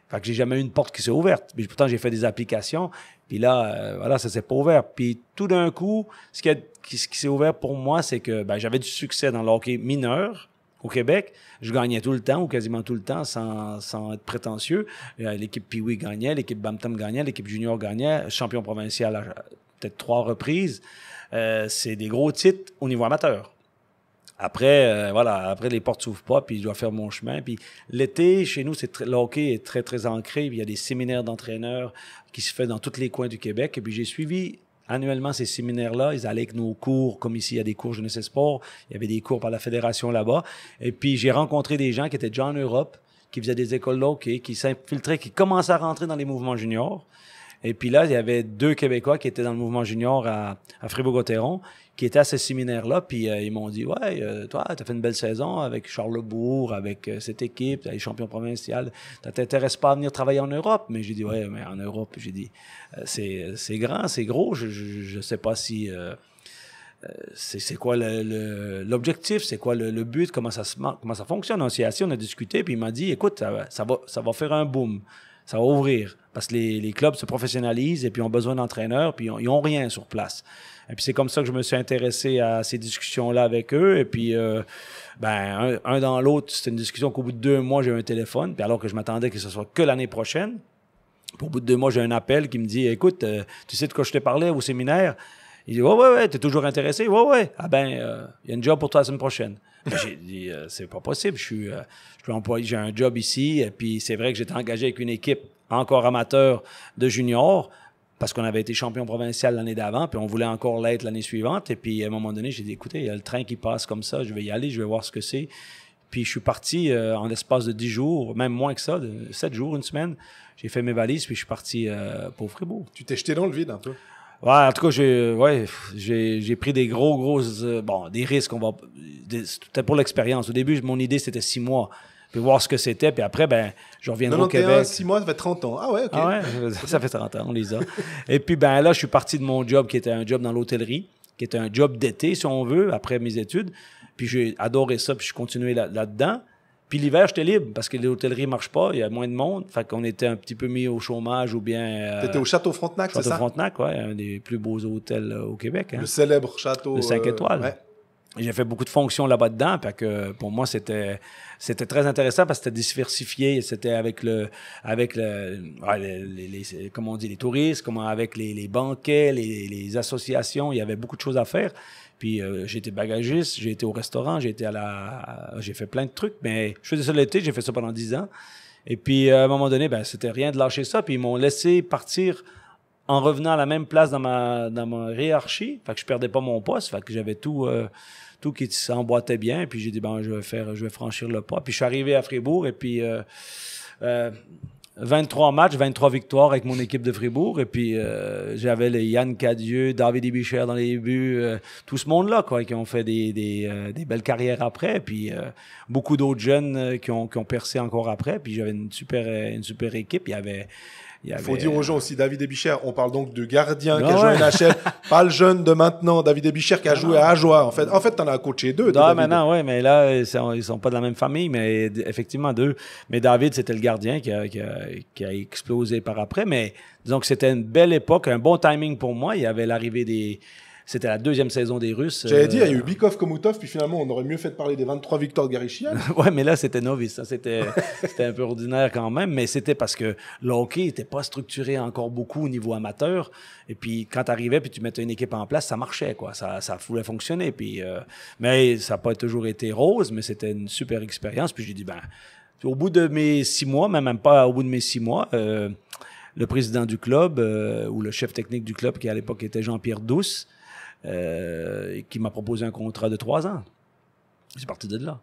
C: Fait que j'ai jamais eu une porte qui s'est ouverte. mais pourtant, j'ai fait des applications. Puis là, euh, voilà, ça s'est pas ouvert. Puis tout d'un coup, ce qui, ce qui s'est ouvert pour moi, c'est que ben, j'avais du succès dans le hockey mineur au Québec, je gagnais tout le temps ou quasiment tout le temps sans, sans être prétentieux. Euh, l'équipe Piwi gagnait, l'équipe Bampton gagnait, l'équipe Junior gagnait, champion provincial peut-être trois reprises. Euh, c'est des gros titres au niveau amateur. Après, euh, voilà, après les portes s'ouvrent pas, puis je dois faire mon chemin. Puis l'été, chez nous, c'est est très très ancré. il y a des séminaires d'entraîneurs qui se fait dans tous les coins du Québec. Et puis j'ai suivi annuellement ces séminaires-là. Ils allaient avec nos cours, comme ici, il y a des cours jeunesse sport. Il y avait des cours par la fédération là-bas. Et puis j'ai rencontré des gens qui étaient déjà en Europe, qui faisaient des écoles de qui s'infiltraient, qui commençaient à rentrer dans les mouvements juniors. Et puis là, il y avait deux Québécois qui étaient dans le mouvement junior à, à Fribourg-Gotteron, qui étaient à ce séminaire-là. Puis euh, ils m'ont dit Ouais, euh, toi, tu as fait une belle saison avec Charlebourg, avec euh, cette équipe, tu es champion provincial. Tu t'intéresses pas à venir travailler en Europe. Mais j'ai dit Ouais, mais en Europe, j'ai dit c'est, c'est grand, c'est gros. Je, je, sais pas si. C'est, c'est quoi le, l'objectif, c'est quoi le, but, comment ça, se, comment ça fonctionne. On s'est assis, on a discuté, puis il m'a dit, écoute, ça, ça, va, ça va faire un boom, ça va ouvrir parce que les, clubs se professionnalisent et puis ont besoin d'entraîneurs, puis ils ont rien sur place. Et puis c'est comme ça que je me suis intéressé à ces discussions-là avec eux. Et puis, euh, ben, un, dans l'autre, c'était une discussion qu'au bout de deux mois, j'ai un téléphone, puis alors que je m'attendais que ce soit que l'année prochaine. au bout de deux mois, j'ai un appel qui me dit Écoute, euh, tu sais de quoi je te parlais au séminaire Il dit Ouais, ouais, ouais, t'es toujours intéressé Ouais, ouais. Ah ben, euh, il y a une job pour toi la semaine prochaine. Ben, j'ai <laughs> dit C'est pas possible, je suis, je employé, j'ai un job ici, et puis c'est vrai que j'étais engagé avec une équipe encore amateur de junior parce qu'on avait été champion provincial l'année d'avant, puis on voulait encore l'être l'année suivante. Et puis, à un moment donné, j'ai dit, écoutez, il y a le train qui passe comme ça, je vais y aller, je vais voir ce que c'est. Puis, je suis parti euh, en l'espace de 10 jours, même moins que ça, de 7 jours, une semaine. J'ai fait mes valises, puis je suis parti euh, pour Fribourg. Tu t'es jeté dans le vide un peu? Ouais, en tout cas, j'ai, pris des gros, gros, euh, bon, des risques. c'était pour l'expérience. Au début, mon idée, c'était six mois puis voir ce que c'était. Puis après, ben, je reviendrai au Québec. 6
A: mois, ça fait 30 ans. Ah ouais, OK. Ah
C: ça fait 30 ans, on les a. Et puis, ben là, je suis parti de mon job qui était un job dans l'hôtellerie, qui était un job d'été, si on veut, après mes études. Puis j'ai adoré ça, puis je suis continué là-dedans. puis l'hiver, j'étais libre parce que l'hôtellerie ne marche pas, il y a moins de monde. Fait qu'on était un petit peu mis au chômage ou bien. Euh, T'étais au Château Frontenac, c'est ça? Château Frontenac, ouais, un des plus beaux hôtels euh, au Québec. Hein. Le célèbre château. Le 5 euh, étoiles j'ai fait beaucoup de fonctions là-bas dedans, parce que pour moi c'était c'était très intéressant parce que c'était diversifié, c'était avec le avec le, les, les, comment on dit les touristes, comment avec les, les banquets, les, les, associations, il y avait beaucoup de choses à faire. Puis j'étais euh, j'ai bagagiste, j'ai été au restaurant, j'ai été à la j'ai fait plein de trucs, mais je faisais ça l'été, j'ai fait ça pendant dix ans. Et puis à un moment donné, ben c'était rien de lâcher ça, puis ils m'ont laissé partir en revenant à la même place dans ma, dans ma hiérarchie. Fait que je perdais pas mon poste. Fait que j'avais tout, euh, tout qui s'emboîtait bien. Puis j'ai dit, ben, je vais faire, je vais franchir le pas. Puis je suis arrivé à Fribourg et puis, 23 euh, euh, matchs, 23 victoires avec mon équipe de Fribourg. Et puis, j'avais les Yann Cadieux, David Ibichère dans les buts. tout ce monde-là, quoi, qui ont fait des, des belles carrières après. Et puis, beaucoup d'autres jeunes qui ont, qui ont percé encore après. Puis, j'avais une super, une super équipe. Il y avait il faut dire aux gens euh, aussi, David Ebichère, on parle donc de gardien qui a joué à NHL, <laughs> pas le jeune
A: de maintenant, David Ebichère qui a joué à Ajoie. En fait, en fait, t'en as coaché deux. Non, maintenant,
C: ouais, mais là, ils sont pas de la même famille, mais effectivement, deux. Mais David, c'était le gardien qui a, qui, a, qui a, explosé par après. Mais disons que c'était une belle époque, un bon timing pour moi. Il y avait l'arrivée des, c'était la deuxième saison des Russes. J'avais dit, il y a eu euh,
A: Bikov, Komutov, puis finalement, on aurait mieux fait de parler des 23 victoires de ouais,
C: mais là, c'était novice. ça C'était, <laughs> c'était un peu ordinaire quand même, mais c'était parce que le hockey n'était pas structuré encore beaucoup au niveau amateur. Et puis, quand tu arrivais, puis tu mettais une équipe en place, ça marchait, quoi. Ça, ça voulait fonctionner. Puis, euh, mais ça n'a pas toujours été rose, mais c'était une super expérience. Puis, j'ai dit, ben, au bout de mes six mois, même, même pas au bout de mes six mois, euh, le président du club ou le chef technique du club, qui à l'époque était Jean-Pierre Douce, euh, qui m'a proposé un contrat de trois ans. C'est parti de là.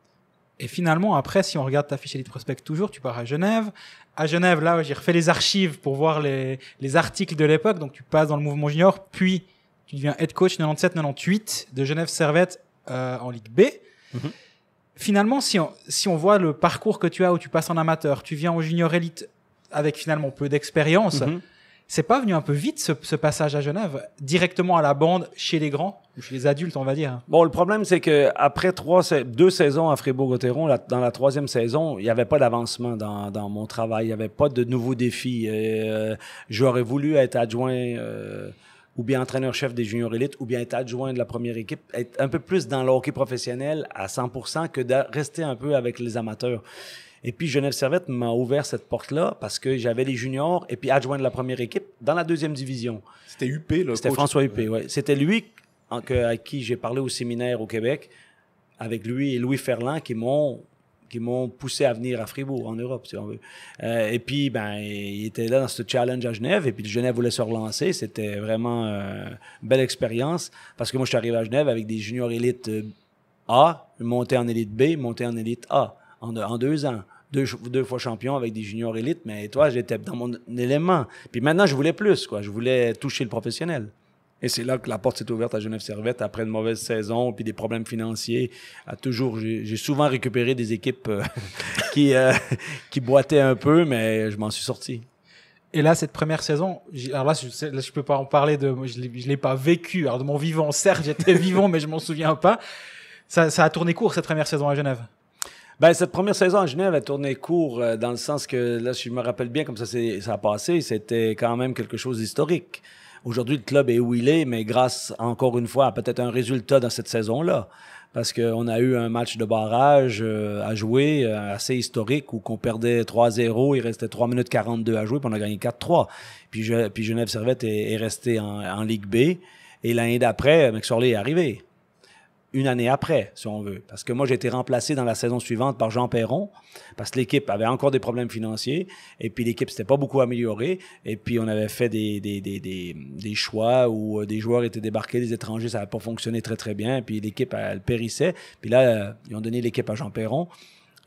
C: Et
B: finalement, après, si on regarde ta fiche Elite Prospect toujours, tu pars à Genève. À Genève, là, j'ai refait les archives pour voir les, articles de l'époque. Donc, tu passes dans le mouvement junior, puis tu deviens head coach 97-98 de Genève Servette euh, en Ligue B. Mhm. Finalement, si on, voit le parcours que tu as où tu passes en amateur, tu viens en junior élite avec finalement peu d'expérience. Mhm. C'est pas venu un peu vite ce, passage à Genève, directement à la bande chez les grands ou chez les adultes, on va dire.
C: Bon, le problème c'est que après trois, deux saisons à Fribourg-Gotteron, dans la troisième saison, il n'y avait pas d'avancement dans, mon travail, il n'y avait pas de nouveaux défis. Euh, J'aurais voulu être adjoint. Euh, ou bien entraîneur-chef des juniors élites, ou bien être adjoint de la première équipe, être un peu plus dans le hockey professionnel à 100% que de rester un peu avec les amateurs. Et puis, Genève Servette m'a ouvert cette porte-là parce que j'avais les juniors et puis adjoint de la première équipe dans la deuxième division. C'était UP, là. C'était François UP, ouais. C'était lui à qui j'ai parlé au séminaire au Québec, avec lui et Louis Ferland qui m'ont qui m'ont poussé à venir à Fribourg, en Europe, si on veut. Euh, et puis, ben, il était là dans ce challenge à Genève, et puis Genève voulait se relancer. C'était vraiment euh, une belle expérience, parce que moi, je suis arrivé à Genève avec des juniors élite euh, A, monté en élite B, monté en élite A en, deux ans. Deux, deux, fois champion avec des juniors élites, mais toi, j'étais dans mon élément. Puis maintenant, je voulais plus, quoi. Je voulais toucher le professionnel. Et c'est là que la porte s'est ouverte à Genève Servette après une mauvaise saison, puis des problèmes financiers. À toujours, j'ai souvent récupéré des équipes euh, <laughs> qui, euh, qui boitaient un peu, mais je m'en suis sorti.
B: Et là, cette première saison, alors là, je, là, peux pas en parler de, je l'ai pas vécu. Alors de mon vivant, certes, j'étais <laughs> vivant, mais je m'en souviens pas. Ça, ça a tourné court cette première saison à Genève.
C: Ben, cette première saison à Genève a tourné court euh, dans le sens que, là, si je me rappelle bien comme ça, ça a passé, c'était quand même quelque chose d'historique. Aujourd'hui, le club est où il est, mais grâce, encore une fois, à peut-être un résultat dans cette saison-là. Parce qu'on a eu un match de barrage euh, à jouer, euh, assez historique, où qu'on perdait 3-0, il restait 3 minutes 42 à jouer, puis on a gagné 4-3. Puis, je, puis Genève Servette est, est resté en, en, Ligue B. Et l'année d'après, McSorley est arrivé une année après, si on veut. Parce que moi, j'ai été remplacé dans la saison suivante par Jean Perron, parce que l'équipe avait encore des problèmes financiers, et puis l'équipe s'était pas beaucoup améliorée, et puis on avait fait des, des, des, des, des choix où euh, des joueurs étaient débarqués, des étrangers, ça n'avait pas fonctionné très, très bien, et puis l'équipe, elle, elle périssait. Puis là, euh, ils ont donné l'équipe à Jean Perron.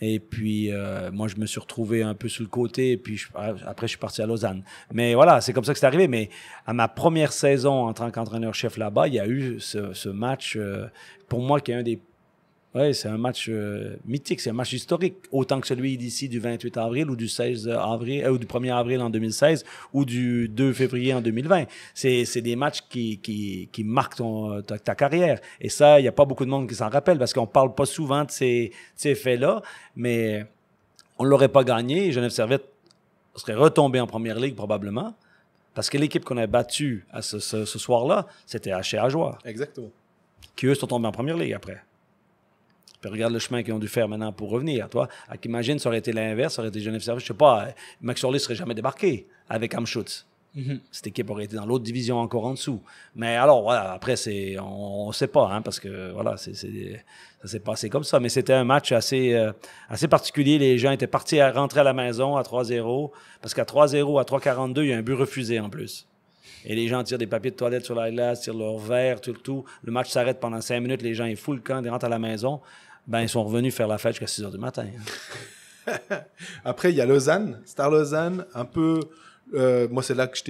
C: Et puis, euh, moi, je me suis retrouvé un peu sous le côté. Et puis, ah, après, je suis parti à Lausanne. Mais voilà, c'est comme ça que c'est arrivé. Mais à ma première saison en tant qu'entraîneur-chef là-bas, il y a eu ce, match, euh, pour moi, qui est un des oui, c'est un match euh, mythique, c'est un match historique, autant que celui d'ici du 28 avril ou du 16 avril, euh, ou du 1er avril en 2016 ou du 2 février en 2020. C'est, c'est des matchs qui, qui, qui marquent ton, ta, ta carrière. Et ça, il n'y a pas beaucoup de monde qui s'en rappelle parce qu'on parle pas souvent de ces, ces faits-là, mais on l'aurait pas gagné. Genève Servette serait retombé en première ligue probablement parce que l'équipe qu'on a battue à ce, ce, soir-là, c'était à joie Exactement. Qui eux sont tombés en première ligue après. Puis regarde le chemin qu'ils ont dû faire maintenant pour revenir. Toi, imagine, ça aurait été l'inverse, ça aurait été Genève Je sais pas, euh, Max Orly serait jamais débarqué avec Amschutz. Mhm. Cette équipe aurait été dans l'autre division encore en dessous. Mais alors, voilà, après, c'est, on ne sait pas, hein, parce que voilà, c'est, ça s'est passé comme ça. Mais c'était un match assez, euh, assez particulier. Les gens étaient partis à rentrer à la maison à 3-0, parce qu'à 3-0, à 3-42, il y a un but refusé en plus. Et les gens tirent des papiers de toilette sur la glace, tirent leur verre, tout le tout. Le match s'arrête pendant cinq minutes, les gens, ils foutent le camp, ils rentrent à la maison ben, ils sont revenus faire la fête jusqu'à 6 heures du matin.
A: <laughs> Après, il y a Lausanne, Star Lausanne, un peu. Euh, moi, c'est là que je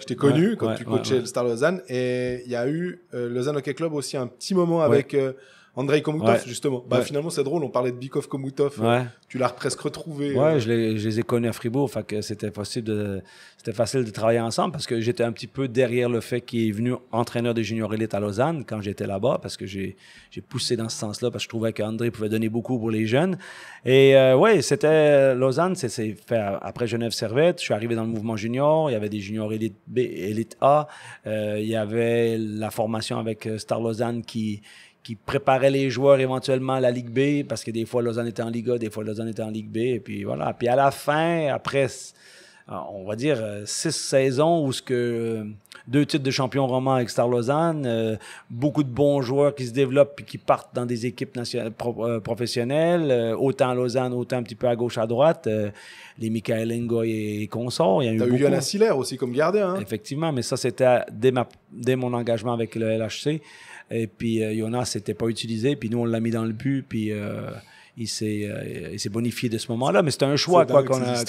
A: t'ai connu quand tu coachais Star Lausanne. Et il y a eu euh, Lausanne Hockey Club aussi un petit moment avec. Euh, Andrei Komutov, justement. Bah, Finalement, c'est drôle, on parlait de Bikov Komutov. Tu l'as presque retrouvé. Euh. Ouais, je,
C: les, ai connus à Fribourg. Fait que c'était, possible de, c'était facile de travailler ensemble parce que j'étais un petit peu derrière le fait qu'il est venu entraîneur des juniors élite à Lausanne quand j'étais là-bas parce que j'ai, j'ai poussé dans ce sens-là parce que je trouvais qu'André pouvait donner beaucoup pour les jeunes. Et euh, ouais, c'était Lausanne, c'est, c'est fait après Genève-Servette. Je suis arrivé dans le mouvement junior. Il y avait des juniors élite B, élite A. Euh, il y avait la formation avec euh, Star Lausanne qui qui préparait les joueurs éventuellement à la Ligue B, parce que des fois Lausanne était en Ligue A, des fois Lausanne était en Ligue B, et puis voilà. Puis à la fin, après, euh, on va dire, euh, six saisons où ce que euh, deux titres de champion roman avec Star Lausanne, beaucoup de bons joueurs qui se développent et qui partent dans des équipes nationales, professionnelles, autant à Lausanne, autant un petit peu à gauche, à droite, les Michael Ingoy et, consorts. Il y a eu, beaucoup. eu Siller aussi comme gardien. Hein? Effectivement, mais ça c'était dès mon engagement avec le LHC. Et puis euh, Jonas n'était pas utilisé. Puis nous, on l'a mis dans le but. Puis euh, euh, il s'est, bonifié de ce moment-là. Mais c'était un choix quoi, qu'on, a,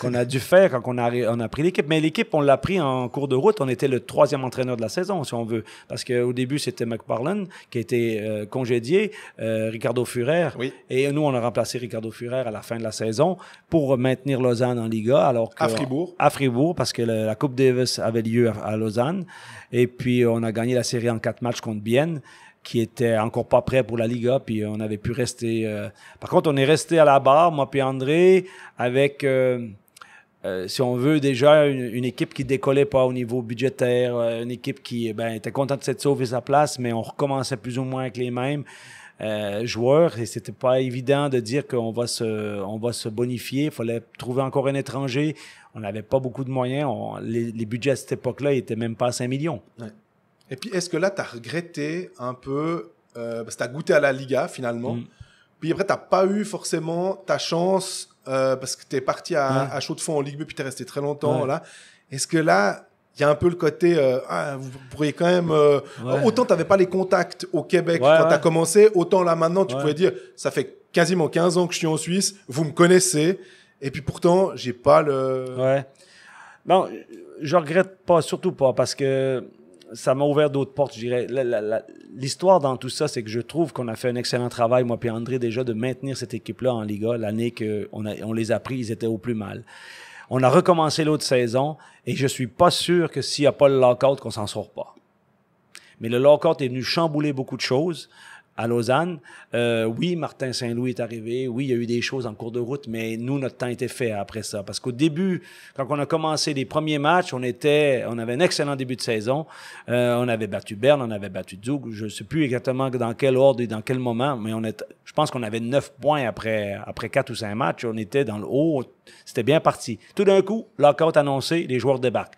C: qu'on, a, dû faire quand on a, on a pris l'équipe. Mais l'équipe, on l'a pris en cours de route. On était le troisième entraîneur de la saison, si on veut. Parce qu'au début, c'était McParlin qui était euh, congédié, euh, Ricardo Furrer, Et nous, on a remplacé Ricardo Furrer à la fin de la saison pour maintenir Lausanne en Liga. Alors que, à Fribourg. À Fribourg, parce que la Coupe Davis avait lieu à, à Lausanne. Et puis, on a gagné la série en quatre matchs contre Bienne qui était encore pas prêt pour la Liga, puis on avait pu rester. Euh, par contre, on est resté à la barre, moi puis André, avec, euh, euh, si on veut, déjà une, équipe qui décollait pas au niveau budgétaire, une équipe qui eh ben, était contente de s'être sauvée sa place, mais on recommençait plus ou moins avec les mêmes. joueurs et c'était pas évident de dire qu'on va se on va se bonifier il fallait trouver encore un étranger on n'avait pas beaucoup de moyens on, les, budgets à cette époque-là n'étaient même pas à 5 millions
A: et puis, est-ce que là, tu as regretté un peu, euh, parce que tu as goûté à la Liga finalement, mm. puis après, tu n'as pas eu forcément ta chance, euh, parce que tu es parti à, chaud de fond en Ligue 2, puis tu es resté très longtemps là. Est-ce que là, il y a un peu le côté, euh, ah, vous pourriez quand même, euh, autant tu n'avais pas les contacts au Québec quand tu as commencé, autant là maintenant tu pouvais dire, ça fait quasiment 15 ans que je suis
C: en Suisse, vous me connaissez, et puis pourtant, j'ai pas le... Ouais. Non, je regrette pas, surtout pas, parce que ça m'a ouvert d'autres portes, je dirais. L'histoire dans tout ça, c'est que je trouve qu'on a fait un excellent travail, moi puis André, déjà, de maintenir cette équipe-là en Liga l'année qu'on on les a pris, ils étaient au plus mal. On a recommencé l'autre saison et je suis pas sûr que s'il n'y a pas le lockout, qu'on s'en sort pas. Mais le lockout est venu chambouler beaucoup de choses à Lausanne. Euh, oui, Martin Saint-Louis est arrivé. Oui, il y a eu des choses en cours de route, mais nous, notre temps était fait après ça. Parce qu'au début, quand on a commencé les premiers matchs, on était, on avait un excellent début de saison. Euh, on avait battu Berne, on avait battu Zug. Je ne sais plus exactement dans quel ordre et dans quel moment, mais on est, je pense qu'on avait neuf points après, après quatre ou cinq matchs. On était dans le haut. C'était bien parti. Tout d'un coup, lockout annoncé, les joueurs débarquent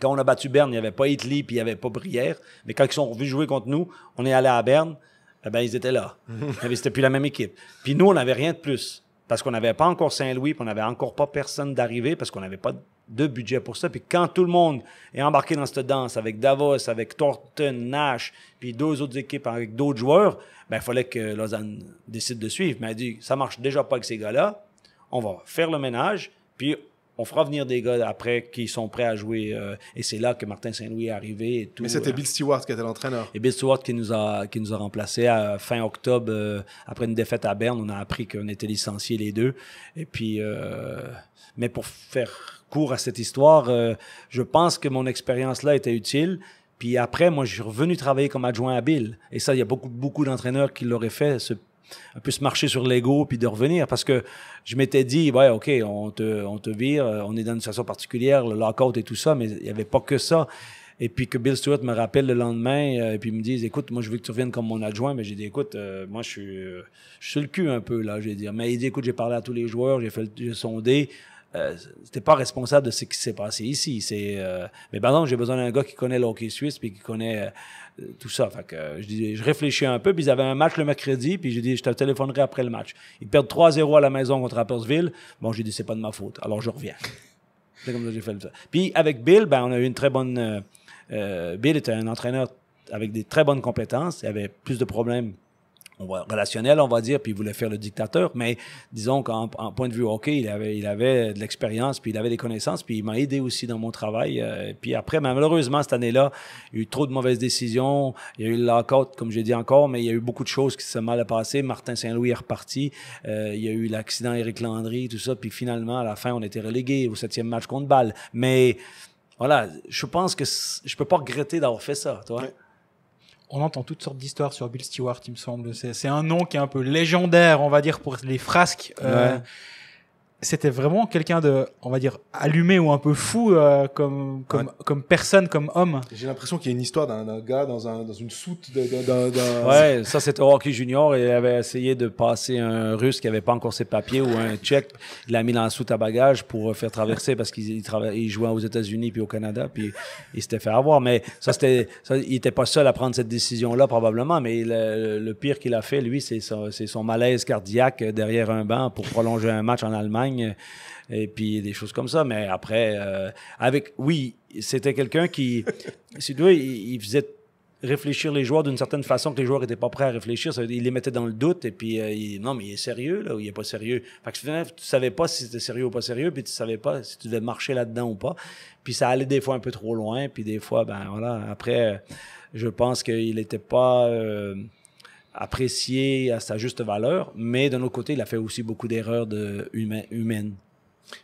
C: quand on a battu Berne, il n'y avait pas Italy, puis il n'y avait pas Brière. Mais quand ils sont revenus jouer contre nous, on est allé à Berne. Eh ben, ils étaient là. <laughs> Mais c'était plus la même équipe. Puis nous, on n'avait rien de plus. Parce qu'on n'avait pas encore Saint-Louis, puis on n'avait encore pas personne d'arriver parce qu'on n'avait pas de budget pour ça. Puis quand tout le monde est embarqué dans cette danse avec Davos, avec Thornton, Nash, puis deux autres équipes avec d'autres joueurs, ben, il fallait que Lausanne décide de suivre. Mais elle dit, ça marche déjà pas avec ces gars-là. On va faire le ménage, puis on fera venir des gars après qui sont prêts à jouer. Euh, et c'est là que Martin Saint-Louis est arrivé. Mais c'était euh, Bill Stewart qui était l'entraîneur. Et Bill Stewart qui nous a, qui nous a remplacés à, euh, fin octobre, après une défaite à Berne. On a appris qu'on était licenciés les deux. Et puis, mais pour faire court à cette histoire, je pense que mon expérience là était utile. Puis après, moi, je suis revenu travailler comme adjoint à Bill. Et ça, il y a beaucoup, beaucoup d'entraîneurs qui l'auraient fait, ce un peu se marcher sur l'ego puis de revenir parce que je m'étais dit, ouais, OK, on te, on te vire, euh, on est dans une situation particulière, le lockout et tout ça, mais il n'y avait pas que ça. Et puis que Bill Stewart me rappelle le lendemain euh, et puis il me dit écoute moi je veux que tu reviennes comme mon adjoint mais j'ai dit écoute euh, moi je suis, je suis le cul un peu là je vais dire. » mais il dit écoute j'ai parlé à tous les joueurs j'ai fait j'ai sondé c'était pas responsable de ce qui s'est passé ici c'est mais par exemple, j'ai besoin d'un gars qui connaît l'hockey suisse puis qui connaît euh, tout ça. que euh, je, réfléchis un peu, puis ils avaient un match le mercredi, puis j'ai dit, je te téléphonerai après le match. Ils perdent 3-0 à la maison contre Rappersville. Bon, j'ai dit, c'est pas de ma faute, alors je reviens. <laughs> c'est comme ça j'ai fait ça. Puis avec Bill, ben, on a eu une très bonne... Euh, Bill était un entraîneur avec des très bonnes compétences. Il avait plus de problèmes relationnel, on va dire, puis il voulait faire le dictateur. Mais disons qu'en point de vue hockey, il avait, il avait de l'expérience, puis il avait des connaissances, puis il m'a aidé aussi dans mon travail. Euh, puis après, malheureusement, cette année-là, il y a eu trop de mauvaises décisions. Il y a eu le lock-out, comme j'ai dit encore, mais il y a eu beaucoup de choses qui se sont mal passées. Martin Saint-Louis est reparti. Euh, il y a eu l'accident Eric Landry, tout ça. Puis finalement, à la fin, on était relégué au septième match contre balle. Mais voilà, je pense que je peux pas regretter d'avoir fait ça, toi
B: on entend toutes sortes d'histoires sur Bill Stewart, il me semble. C'est un nom qui est un peu légendaire, on va dire, pour les frasques. Euh, c'était vraiment quelqu'un de, on va dire, allumé ou un peu fou euh, comme comme, comme personne, comme homme. J'ai l'impression qu'il y a une histoire d'un gars dans, un, dans une soute.
A: de... Ouais,
C: ça c'était Rocky Junior. Il avait essayé de passer un Russe qui avait pas encore ses papiers ou un Tchèque. Il l'a mis dans la soute à bagages pour euh, faire traverser parce qu'il jouait aux États-Unis puis au Canada puis il s'était fait avoir. Mais ça c'était, il n'était pas seul à prendre cette décision là probablement. Mais le, pire qu'il a fait lui, c'est son malaise cardiaque derrière un banc pour prolonger un match en Allemagne et puis des choses comme ça. Mais après, euh, avec, oui, c'était quelqu'un qui, si tu veux, il, faisait réfléchir les joueurs d'une certaine façon que les joueurs n'étaient pas prêts à réfléchir. il les mettait dans le doute et puis, euh, non, mais il est sérieux, là, ou il n'est pas sérieux. Fait que tu savais pas si c'était sérieux ou pas sérieux, puis tu savais pas si tu devais marcher là-dedans ou pas. Puis ça allait des fois un peu trop loin, puis des fois, ben voilà, après, euh, je pense qu'il n'était pas apprécié à sa juste valeur, mais d'un autre côté, il a fait aussi beaucoup d'erreurs de humaines.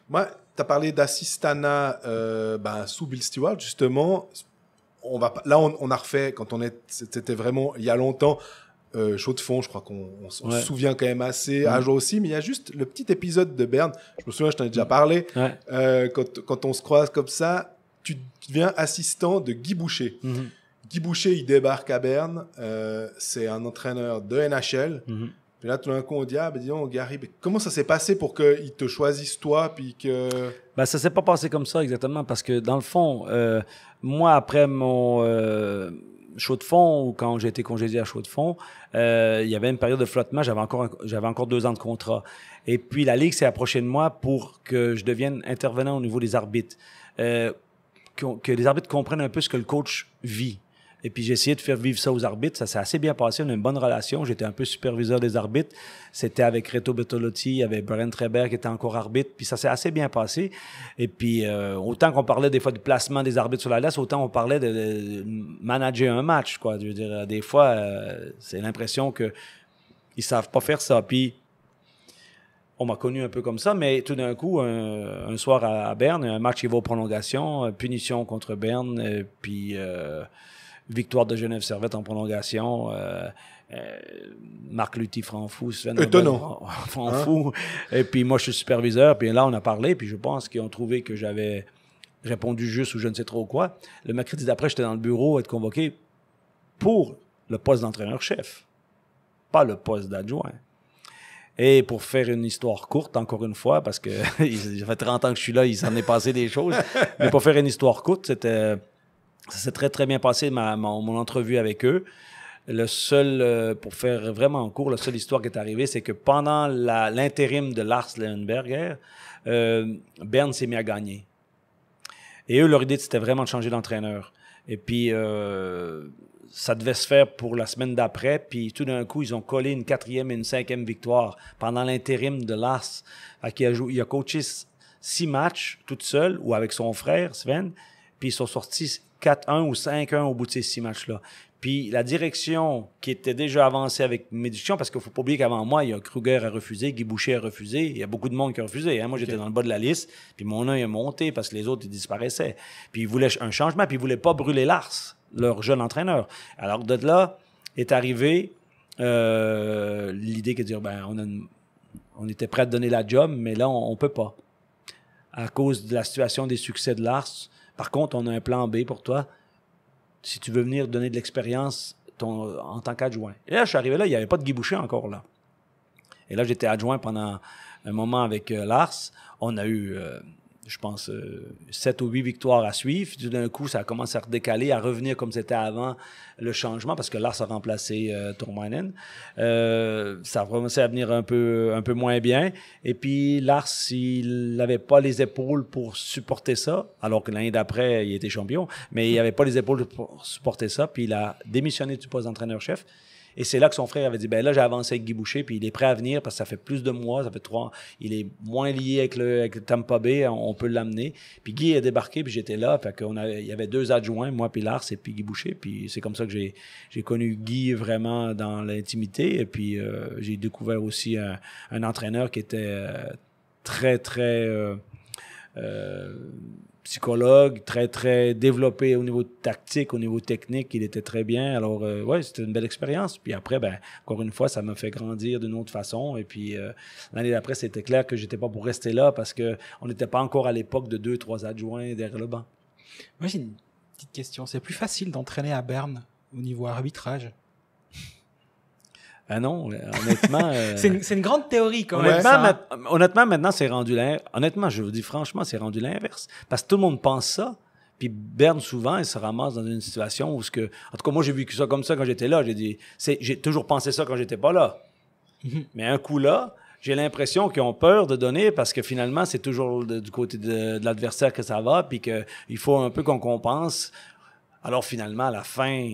A: Moi, tu as parlé d'Assistana euh, ben, sous Bill Stewart, justement. On va, là, on, a refait, quand on c'était vraiment il y a longtemps, euh, chaud de fond, je crois qu'on se souvient quand même assez, à jour aussi, mais il y a juste le petit épisode de Berne, je me souviens, je t'en ai déjà mm. parlé, euh, quand, on se croise comme ça, tu deviens assistant de Guy Boucher. Mm-hmm. Guy Boucher, il débarque à Berne. Euh, c'est un entraîneur de NHL. Mhm. Puis là, tout d'un coup, on dit, ah, ben, Gary, ben, comment ça s'est passé pour qu'il te choisisse toi, puis que...
C: Ben, ça s'est pas passé comme ça, exactement, parce que, dans le fond, euh, moi, après mon chaud euh, de fond, ou quand j'ai été congédié à chaud de fond, il y avait une période de flottement, j'avais encore, j'avais encore deux ans de contrat. Et puis, la Ligue s'est approchée de moi pour que je devienne intervenant au niveau des arbitres. que les arbitres comprennent un peu ce que le coach vit et puis j'ai essayé de faire vivre ça aux arbitres. Ça s'est assez bien passé. On a une bonne relation. J'étais un peu superviseur des arbitres. C'était avec Reto Bertolotti, il y avait Brian Trebert qui était encore arbitre. Puis ça s'est assez bien passé. Et puis euh, autant qu'on parlait des fois du placement des arbitres sur la laisse, autant on parlait de, manager un match. Quoi. Je veux dire, euh, des fois, euh, c'est l'impression que ils savent pas faire ça. Puis on m'a connu un peu comme ça, mais tout d'un coup, un, soir à, Berne, un match qui va aux prolongations, punition contre Berne, puis victoire de Genève Servette en prolongation. Euh, euh, Marc Lutti, Franfou, Sven Étonnant. Hein? <laughs> Franfou. Et puis moi, je suis superviseur. Puis là, on a parlé. Puis je pense qu'ils ont trouvé que j'avais répondu juste ou je ne sais trop quoi. Le mercredi d'après, j'étais dans le bureau à être convoqué pour le poste d'entraîneur-chef, pas le poste d'adjoint. Et pour faire une histoire courte, encore une fois, parce que ça <laughs> fait 30 ans que je suis là, il s'en est passé des choses, <laughs> mais pour faire une histoire courte, c'était ça s'est très, très bien passé, ma, mon, mon entrevue avec eux. Le seul, euh, pour faire vraiment en cours, la seule histoire qui est arrivée, c'est que pendant l'intérim de Lars Leonberger, euh, Berne s'est mis à gagner. Et eux, leur idée, c'était vraiment de changer d'entraîneur. Et puis, euh, ça devait se faire pour la semaine d'après. Puis tout d'un coup, ils ont collé une quatrième et une cinquième victoire pendant l'intérim de Lars. à Qui a joué, il a coaché six matchs tout seul ou avec son frère, Sven. Puis ils sont sortis 4-1 ou 5-1 au bout de ces six matchs-là. Puis la direction qui était déjà avancée avec Médiction, parce qu'il ne faut pas oublier qu'avant moi, il y a Kruger a refusé, Guy Boucher à refuser, il y a beaucoup de monde qui a refusé. Hein. Moi, j'étais dans le bas de la liste, puis mon oeil est monté parce que les autres, ils disparaissaient. Puis ils voulaient un changement, puis ils ne voulaient pas brûler Lars, leur jeune entraîneur. Alors de là est arrivée euh, l'idée de dire, ben, on, on était prêt à donner la job, mais là, on ne peut pas. À cause de la situation des succès de Lars, par contre, on a un plan B pour toi si tu veux venir donner de l'expérience en tant qu'adjoint. Et là, je suis arrivé là, il n'y avait pas de Guy encore là. Et là, j'étais adjoint pendant un moment avec euh, Lars. On a eu euh, je pense, euh, 7 ou 8 victoires à suivre. Du d'un coup, ça commence à décaler, à revenir comme c'était avant le changement, parce que Lars a remplacé euh, Euh, ça a commencé à venir un peu, un peu moins bien. Et puis Lars, il n'avait pas les épaules pour supporter ça, alors que l'année d'après, il était champion, mais il n'avait pas les épaules pour supporter ça. Puis il a démissionné du poste d'entraîneur-chef. Et c'est là que son frère avait dit, ben là, j'ai avancé avec Guy Boucher, puis il est prêt à venir parce que ça fait plus de mois, ça fait trois, il est moins lié avec le, avec Tampa Bay, on, peut l'amener. Puis Guy est débarqué, puis j'étais là, fait qu'on il y avait deux adjoints, moi puis Lars et puis Guy Boucher, puis c'est comme ça que j'ai, j'ai connu Guy vraiment dans l'intimité, et puis euh, j'ai découvert aussi un, entraîneur qui était euh, très, très... Euh, psychologue, très, très développé au niveau tactique, au niveau technique. Il était très bien. Alors, euh, ouais, c'était une belle expérience. Puis après, ben, encore une fois, ça m'a fait grandir d'une autre façon. Et puis, euh, l'année d'après, c'était clair que j'étais pas pour rester là parce qu'on n'était pas encore à l'époque de deux, trois adjoints derrière le banc.
B: Moi, j'ai une petite question. C'est plus facile d'entraîner à Berne au niveau arbitrage
C: ah non, honnêtement. <laughs> Euh, c'est, une, grande théorie, quand même. Honnêtement, maintenant, c'est rendu l'inverse. Honnêtement, je vous dis franchement, c'est rendu l'inverse. Parce que tout le monde pense ça. Puis Berne, souvent, et se ramasse dans une situation où ce que. En tout cas, moi, j'ai vécu ça comme ça quand j'étais là. J'ai, dit... j'ai toujours pensé ça quand j'étais pas là. Mhm. Mais un coup là, j'ai l'impression qu'ils ont peur de donner parce que finalement, c'est toujours du côté de, de l'adversaire que ça va, puis qu'il faut un peu qu'on compense alors finalement, à la fin,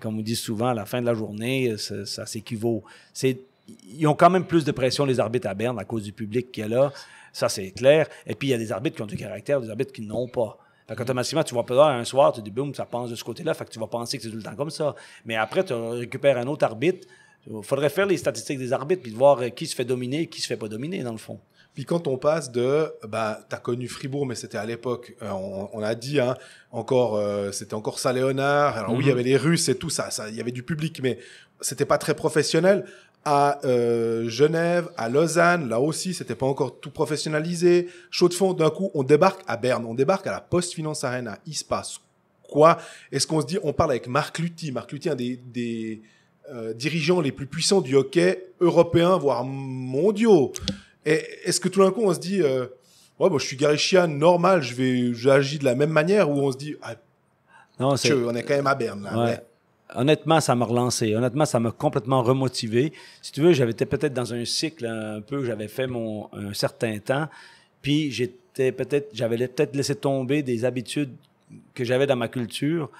C: comme on dit souvent, à la fin de la journée, ça, s'équivaut. ils ont quand même plus de pression, les arbitres à Berne, à cause du public qui est là. Ça, c'est clair. Et puis, il y a des arbitres qui ont du caractère, des arbitres qui n'ont pas. Fait qu'automatiquement, mm-hmm. tu vas peut-être un soir, tu dis boum, ça pense de ce côté-là, fait que tu vas penser que c'est tout le temps comme ça. Mais après, tu récupères un autre arbitre. Il faudrait faire les statistiques des arbitres puis voir qui se fait dominer et qui se fait pas dominer, dans le fond. Puis quand on passe de, bah, t'as connu Fribourg, mais c'était à l'époque, euh, on, a dit,
A: hein, encore, euh, c'était encore ça, léonard Alors oui, il y mhm. avait les Russes et tout ça, ça, il y avait du public, mais c'était pas très professionnel. À euh, Genève, à Lausanne, là aussi, c'était pas encore tout professionnalisé. Chaud de fond, d'un coup, on débarque à Berne, on débarque à la PostFinance Finance Arena. Il se passe quoi Est-ce qu'on se dit, on parle avec Marc Lutti, Marc Lutti, un des, dirigeants les plus puissants du hockey européen, voire mondiaux. Est-ce que tout d'un coup, on se dit, euh, ouais, bon, je suis Garishian, normal, je vais, j'agis de la même manière, ou on se dit, ah, non, c'est... on est quand même à Berne, là.
C: Honnêtement, ça m'a relancé. Honnêtement, ça m'a complètement remotivé. Si tu veux, j'avais été peut-être dans un cycle un peu, j'avais fait mon un certain temps, puis j'étais peut-être, j'avais peut-être laissé tomber des habitudes que j'avais dans ma culture,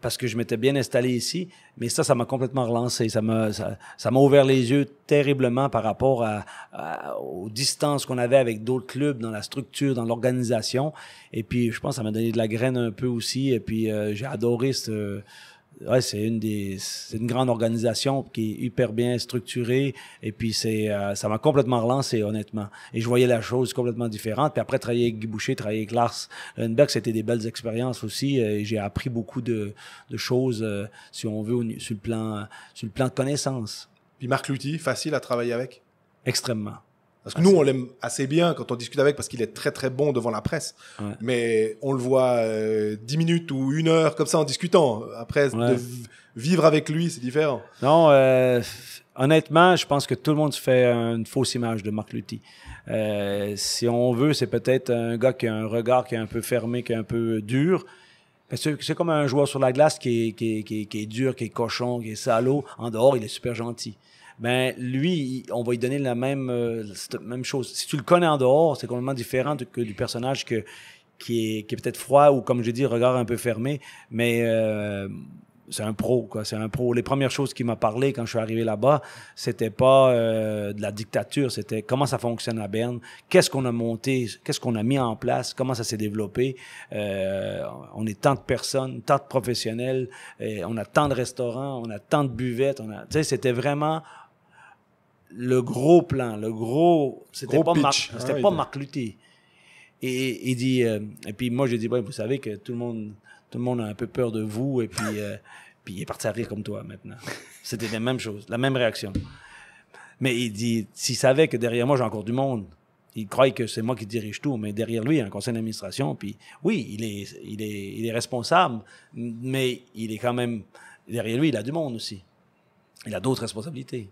C: parce que je m'étais bien installé ici, mais ça, ça m'a complètement relancé. Ça m'a, ça, m'a ouvert les yeux terriblement par rapport à, aux distances qu'on avait avec d'autres clubs dans la structure, dans l'organisation. Et puis, je pense que ça m'a donné de la graine un peu aussi. Et puis, euh, j'ai adoré ce, Ouais, c'est une des, c'est une grande organisation qui est hyper bien structurée et puis c'est, euh, ça m'a complètement relancé honnêtement. Et je voyais la chose complètement différente. Puis après travailler avec Guy Boucher, travailler avec Lars Lundberg, c'était des belles expériences aussi. Et j'ai appris beaucoup de, choses, euh, si on veut, sur le plan, sur le plan de connaissance. Puis Marc Louty, facile à travailler avec. Extrêmement. Parce que nous,
A: on l'aime assez bien quand on discute avec, parce qu'il est très très bon devant la presse. Mais on le voit euh, dix minutes ou une heure comme ça en discutant. Après, de vivre avec lui, c'est différent.
C: Non, euh, honnêtement, je pense que tout le monde se fait une fausse image de Marc Luty. Euh, si on veut, c'est peut-être un gars qui a un regard qui est un peu fermé, qui est un peu dur. C'est comme un joueur sur la glace qui est, qui, qui, est, qui est dur, qui est cochon, qui est salaud. En dehors, il est super gentil ben lui, on va lui donner la même, euh, même chose. Si tu le connais en dehors, c'est complètement différent que du personnage que, qui est, qui est peut-être froid ou, comme je dis, regard un peu fermé. Mais euh, c'est un pro, quoi. C'est un pro. Les premières choses qu'il m'a parlé quand je suis arrivé là-bas, c'était pas euh, de la dictature, c'était comment ça fonctionne à Berne, qu'est-ce qu'on a monté, qu'est-ce qu'on a mis en place, comment ça s'est développé. on est tant de personnes, tant de professionnels, et on a tant de restaurants, on a tant de buvettes. On a, tu sais, c'était vraiment le gros plan, le gros. C'était pas, Marc, c'était ah pas Marc luté Et il dit. Euh, et puis moi, je dis, ouais, vous savez que tout le monde, tout le monde a un peu peur de vous. Et puis, euh, <laughs> puis il est parti à rire comme toi maintenant. C'était la même chose, la même réaction. Mais il dit, s'il savait que derrière moi, j'ai encore du monde, il croit que c'est moi qui dirige tout, mais derrière lui, il y a un conseil d'administration. Puis oui, il est, il, est, il est responsable, mais il est quand même. Derrière lui, il a du monde aussi. Il a d'autres responsabilités.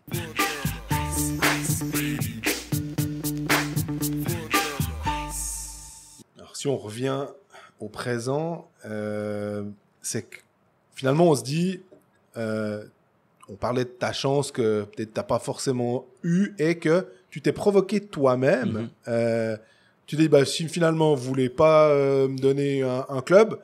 A: Alors si on revient au présent, euh, c'est que finalement on se dit, euh, on parlait de ta chance que peut-être tu n'as pas forcément eu et que tu t'es provoqué toi-même. tu mhm. euh, te tu dis, bah, si finalement vous voulez pas me donner un, club,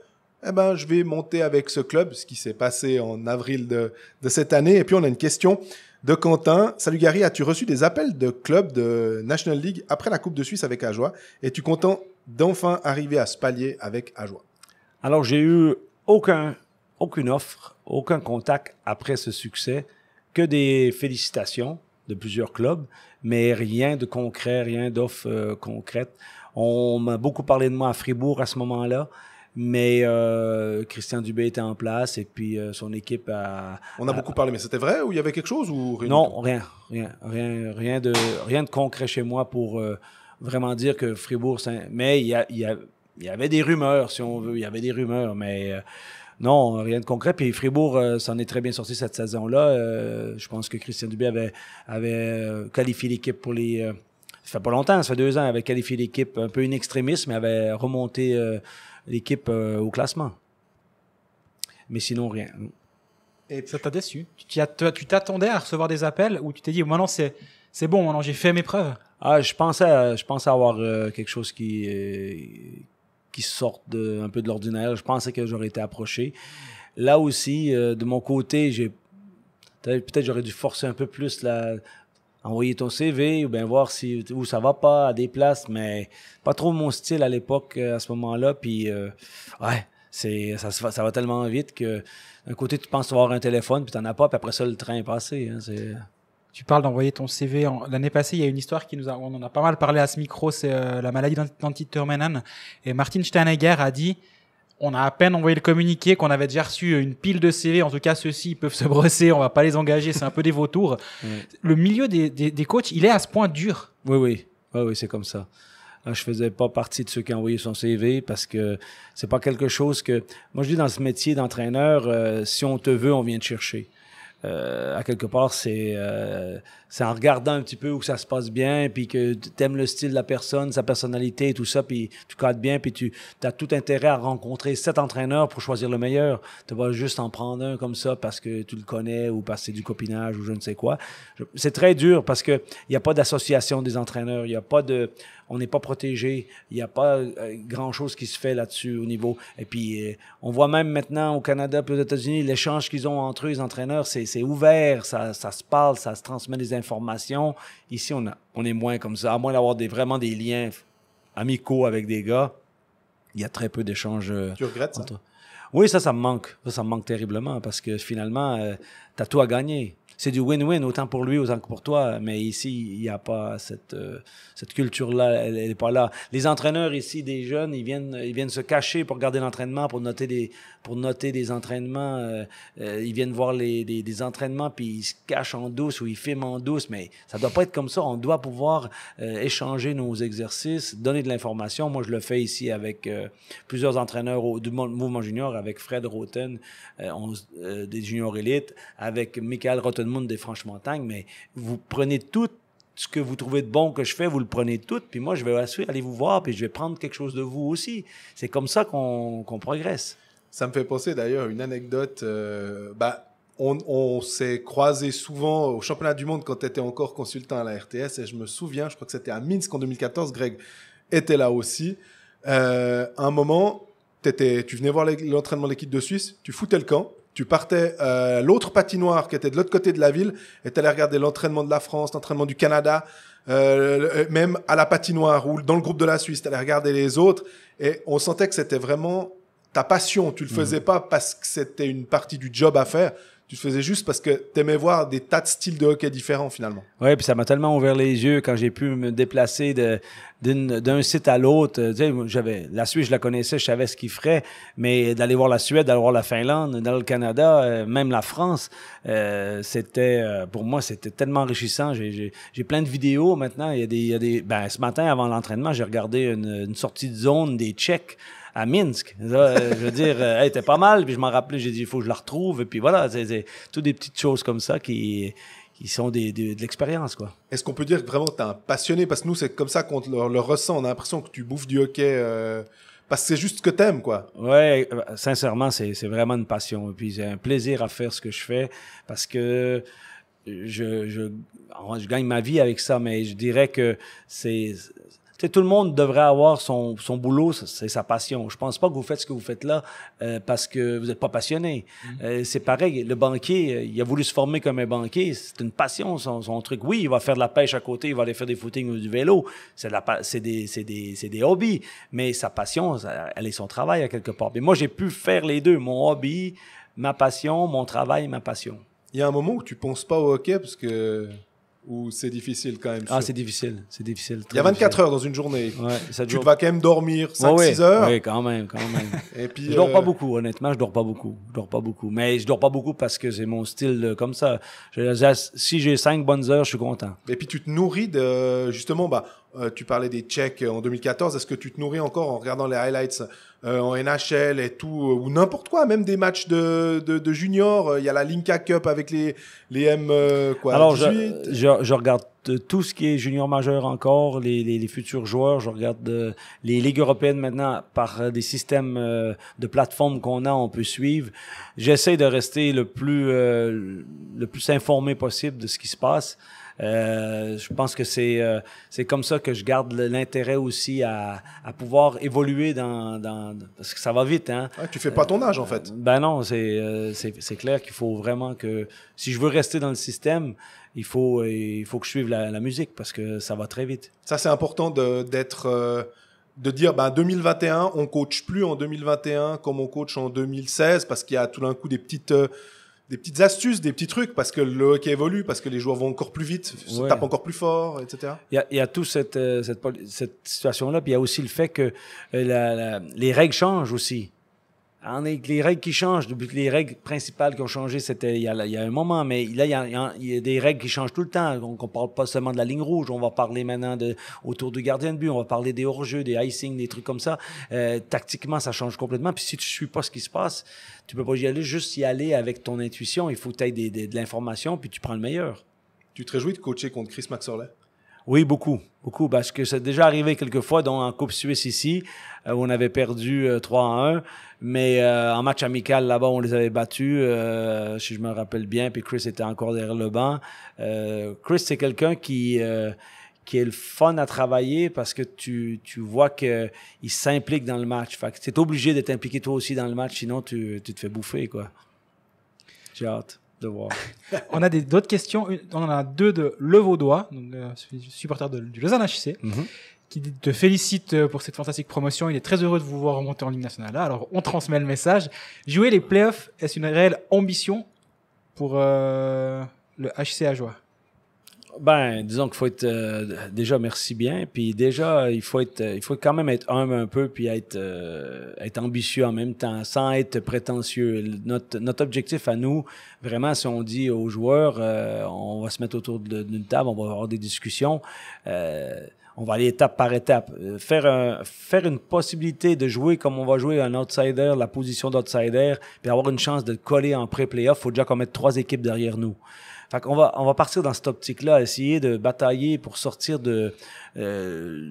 A: eh ben, je vais monter avec ce club, ce qui s'est passé en avril de, de, cette année. Et puis, on a une question de Quentin. Salut Gary, as-tu reçu des appels de clubs de National League après la Coupe de Suisse avec Ajoie Es-tu content d'enfin arriver à se pallier avec Ajoie
C: Alors, j'ai eu aucun, aucune offre, aucun contact après ce succès, que des félicitations de plusieurs clubs, mais rien de concret, rien d'offre euh, concrète. On m'a beaucoup parlé de moi à Fribourg à ce moment-là. Mais euh, Christian Dubé était en place et puis euh, son équipe a. On a, beaucoup parlé, mais c'était vrai ou il y avait quelque chose ou Non, rien, rien, rien, rien de rien de concret chez moi pour euh, vraiment dire que Fribourg. Mais il y, a, il, y avait des rumeurs, si on veut, il y avait des rumeurs, mais. non, rien de concret. Puis Fribourg s'en est très bien sorti cette saison-là. je pense que Christian Dubé avait, avait qualifié l'équipe pour les, ça fait pas longtemps, ça fait deux ans, avait qualifié l'équipe un peu une extrémisme mais avait remonté l'équipe euh, au classement. Mais sinon, rien.
B: Et ça t'a déçu Tu t'attendais à recevoir des appels ou tu t'es dit, maintenant c'est c'est bon, maintenant j'ai fait mes preuves
C: ah, je, pensais, je pensais avoir euh, quelque chose qui, euh, qui sorte de, un peu de l'ordinaire. Je pensais que j'aurais été approché. Là aussi, de mon côté, j'ai peut-être j'aurais dû forcer un peu plus la, envoyer ton CV ou bien voir si où ça va pas à des places mais pas trop mon style à l'époque euh, à ce moment-là puis euh, ouais c'est ça, ça va tellement vite que d'un côté tu penses avoir un téléphone puis t'en as pas puis après ça le train est passé hein,
B: tu parles d'envoyer ton CV. L'année passée, il y a une histoire qui nous a, on en a pas mal parlé à ce micro, c'est euh, la maladie d'Antitermanan. Et Martin Steinegger a dit, on a à peine envoyé le communiqué qu'on avait déjà reçu une pile de CV. En tout cas, ceux-ci peuvent se brosser, on va pas les
C: engager, c'est un peu des vautours. <laughs> Le milieu des, des, coachs, il est à ce point dur. Oui, oui, oui, oui c'est comme ça. Euh, je faisais pas partie de ceux qui ont envoyé son CV parce que c'est pas quelque chose que. Moi, je dis dans ce métier d'entraîneur, euh, si on te veut, on vient te chercher. Euh, à quelque part, c'est euh, en regardant un petit peu où ça se passe bien, puis que tu aimes le style de la personne, sa personnalité et tout ça, puis tu cadres bien, puis tu as tout intérêt à rencontrer sept entraîneurs pour choisir le meilleur. Tu vas juste en prendre un comme ça parce que tu le connais ou parce que c'est du copinage ou je ne sais quoi. C'est très dur parce qu'il n'y a pas d'association des entraîneurs, il n'y a pas de on n'est pas protégé, il n'y a pas euh, grand-chose qui se fait là-dessus au niveau. Et puis, euh, on voit même maintenant au Canada et aux États-Unis, l'échange qu'ils ont entre eux, les entraîneurs, c'est ouvert, ça, ça, se parle, ça se transmet des informations. Ici, on, on est moins comme ça, à moins d'avoir vraiment des liens amicaux avec des gars. Il y a très peu d'échanges. Euh, tu regrettes ça? Oui, ça, ça me manque. Ça, me manque terriblement parce que finalement, tu as tout à gagner c'est du win-win, autant pour lui, autant que pour toi. Mais ici, il n'y a pas cette, euh, cette culture-là, elle n'est pas là. Les entraîneurs ici, des jeunes, ils viennent, ils viennent se cacher pour garder l'entraînement, pour noter des, pour noter des entraînements. Euh, euh, ils viennent voir les, des, entraînements, puis ils se cachent en douce ou ils filment en douce. Mais ça doit pas être comme ça. On doit pouvoir échanger nos exercices, donner de l'information. Moi, je le fais ici avec plusieurs entraîneurs du mouvement junior, avec Fred Roten, des juniors élites, avec Michael Rotten monde des Franches-Montagnes, mais vous prenez tout ce que vous trouvez de bon que je fais, vous le prenez tout, puis moi, je vais aller vous voir, puis je vais prendre quelque chose de vous aussi. C'est comme ça qu'on progresse. Ça me fait penser d'ailleurs une anecdote. Euh, bah, on, s'est
A: croisés souvent au championnat du monde quand tu étais encore consultant à la RTS, et je me souviens, je crois que c'était à Minsk en 2014, Greg était là aussi. Euh, un moment, étais, tu venais voir l'entraînement de l'équipe de Suisse, tu foutais le camp, tu partais euh, l'autre patinoire qui était de l'autre côté de la ville et tu allais regarder l'entraînement de la France, l'entraînement du Canada, euh, euh, même à la patinoire ou dans le groupe de la Suisse, tu allais regarder les autres et on sentait que c'était vraiment ta passion. Tu le mhm. faisais pas parce que c'était une partie du job à faire tu faisais juste parce que t'aimais voir des tas de styles de hockey différents finalement.
C: Ouais, puis ça m'a tellement ouvert les yeux quand j'ai pu me déplacer d'un site à l'autre. Euh, tu sais, j'avais la Suisse, je la connaissais, je savais ce qu'il ferait mais d'aller voir la Suède, d'aller voir la Finlande, dans le Canada, euh, même la France, euh, c'était euh, pour moi c'était tellement enrichissant. J'ai plein de vidéos maintenant. Il y a des, il y a des ben, ce matin avant l'entraînement, j'ai regardé une, une sortie de zone des Tchèques à Minsk. Euh, je veux dire, elle euh, était pas mal, puis je m'en rappelais, j'ai dit, il faut que je la retrouve, et puis voilà, c'est toutes des petites choses comme ça qui, sont de l'expérience, quoi. Est-ce qu'on peut dire que vraiment tu es un passionné? Parce que nous, c'est comme
B: ça
A: qu'on le, ressent, on a l'impression que tu bouffes du hockey... Euh,
C: parce que c'est juste ce que t'aimes, quoi. Ouais, sincèrement, c'est, vraiment une passion. Et puis, j'ai un plaisir à faire ce que je fais parce que je, je gagne ma vie avec ça, mais je dirais que c'est, tout le monde devrait avoir son, son boulot, c'est sa passion. Je pense pas que vous faites ce que vous faites là euh, parce que vous n'êtes pas passionné. Mm-hmm. Euh, c'est pareil, le banquier, euh, il a voulu se former comme un banquier, c'est une passion son, son, truc. Oui, il va faire de la pêche à côté, il va aller faire des footings ou du vélo, c'est de des, des, des, hobbies, mais sa passion, elle est son travail à quelque part. Mais moi, j'ai pu faire les deux, mon hobby, ma passion, mon travail, ma passion. Il y a un moment où tu
A: penses pas au hockey parce que ou c'est difficile quand même Ah, c'est
C: difficile, c'est difficile. Il y a 24 heures dans une journée. Ouais, ça dure... Tu vas quand même dormir 5-6 heures. Oui, quand même, quand même. <laughs> Et puis, je dors pas euh, beaucoup, honnêtement, je dors pas beaucoup. Je dors pas beaucoup. Mais je dors pas beaucoup parce que c'est mon style comme ça. si j'ai 5 bonnes heures, je suis content.
A: Et puis tu te nourris de, justement, bah, euh, tu parlais des Tchèques euh, en 2014. Est-ce que tu te nourris encore en regardant les highlights euh, en NHL et tout, ou n'importe quoi, même des matchs de, de, de juniors Il y a la Linka Cup avec les, les M. quoi, Alors, je,
C: je, regarde tout ce qui est junior majeur encore, les, les, les futurs joueurs. Je regarde les ligues européennes maintenant par des systèmes de plateformes qu'on a, on peut suivre. J'essaie de rester le plus, le plus informé possible de ce qui se passe. Euh, je pense que c'est euh, c'est comme ça que je garde l'intérêt aussi à, pouvoir évoluer dans, parce que ça va vite hein. ne tu fais pas ton âge en fait. Euh, ben non, c'est c'est clair qu'il faut vraiment que si je veux rester dans le système, il faut il faut que je suive la, musique parce que ça va très vite. Ça c'est important
A: d'être de dire ben 2021 on coach plus en 2021 comme on coach en 2016 parce qu'il y a tout d'un coup des petites des petites astuces, des petits trucs, parce que le hockey évolue, parce que les joueurs vont encore plus vite, se tapent encore plus fort, etc.
C: Il y a, il tout cette, euh, cette, situation-là, puis il y a aussi le fait que euh, les règles changent aussi est les règles qui changent, depuis que les règles principales qui ont changé, c'était il, il y a, un moment, mais là, il y, a, il y a des règles qui changent tout le temps. Donc, on parle pas seulement de la ligne rouge, on va parler maintenant de autour du gardien de but, on va parler des hors-jeux, des icing, des trucs comme ça. Euh, tactiquement, ça change complètement. Puis si tu suis pas ce qui se passe, tu peux pas y aller, juste y aller avec ton intuition. Il faut que des, des, de l'information, puis tu prends le meilleur. Tu te réjouis de coacher contre Chris Maxorlet? Oui, beaucoup, beaucoup, parce que c'est déjà arrivé quelques fois, dont en Coupe Suisse ici, euh, où on avait perdu 3 euh, à 1. Mais euh, en match amical là-bas, on les avait battus, euh, si je me rappelle bien. Puis Chris était encore derrière le banc. Euh, Chris, c'est quelqu'un qui qui est le fun à travailler parce que tu, tu vois qu'il s'implique dans le match. Fait obligé d'être impliqué toi aussi dans le match, sinon tu, tu te fais bouffer, quoi. J'ai hâte de voir. <laughs> on a
B: d'autres questions. On en a deux de Le Vaudois, donc, supporter du Lausanne HC. Mhm qui te félicite euh, pour cette fantastique promotion. Il est très heureux de vous voir remonter en Ligue nationale. Alors, on transmet le message. Jouer les playoffs, est-ce une réelle ambition pour euh, le HC Ajoie?
C: Ben, disons qu'il faut être euh, déjà merci bien, puis déjà il faut être, il faut quand même être humble un peu, puis être être ambitieux en même temps, sans être prétentieux. Notre, notre objectif à nous, vraiment, si on dit aux joueurs, on va se mettre autour d'une table, on va avoir des discussions on va aller étape par étape. Euh, faire, faire une possibilité de jouer comme on va jouer un outsider, la position d'outsider, puis avoir une chance de coller en pré-playoff, faut déjà qu'on mette trois équipes derrière nous. Fait va, on va partir dans cette optique-là, essayer de batailler pour sortir de, euh,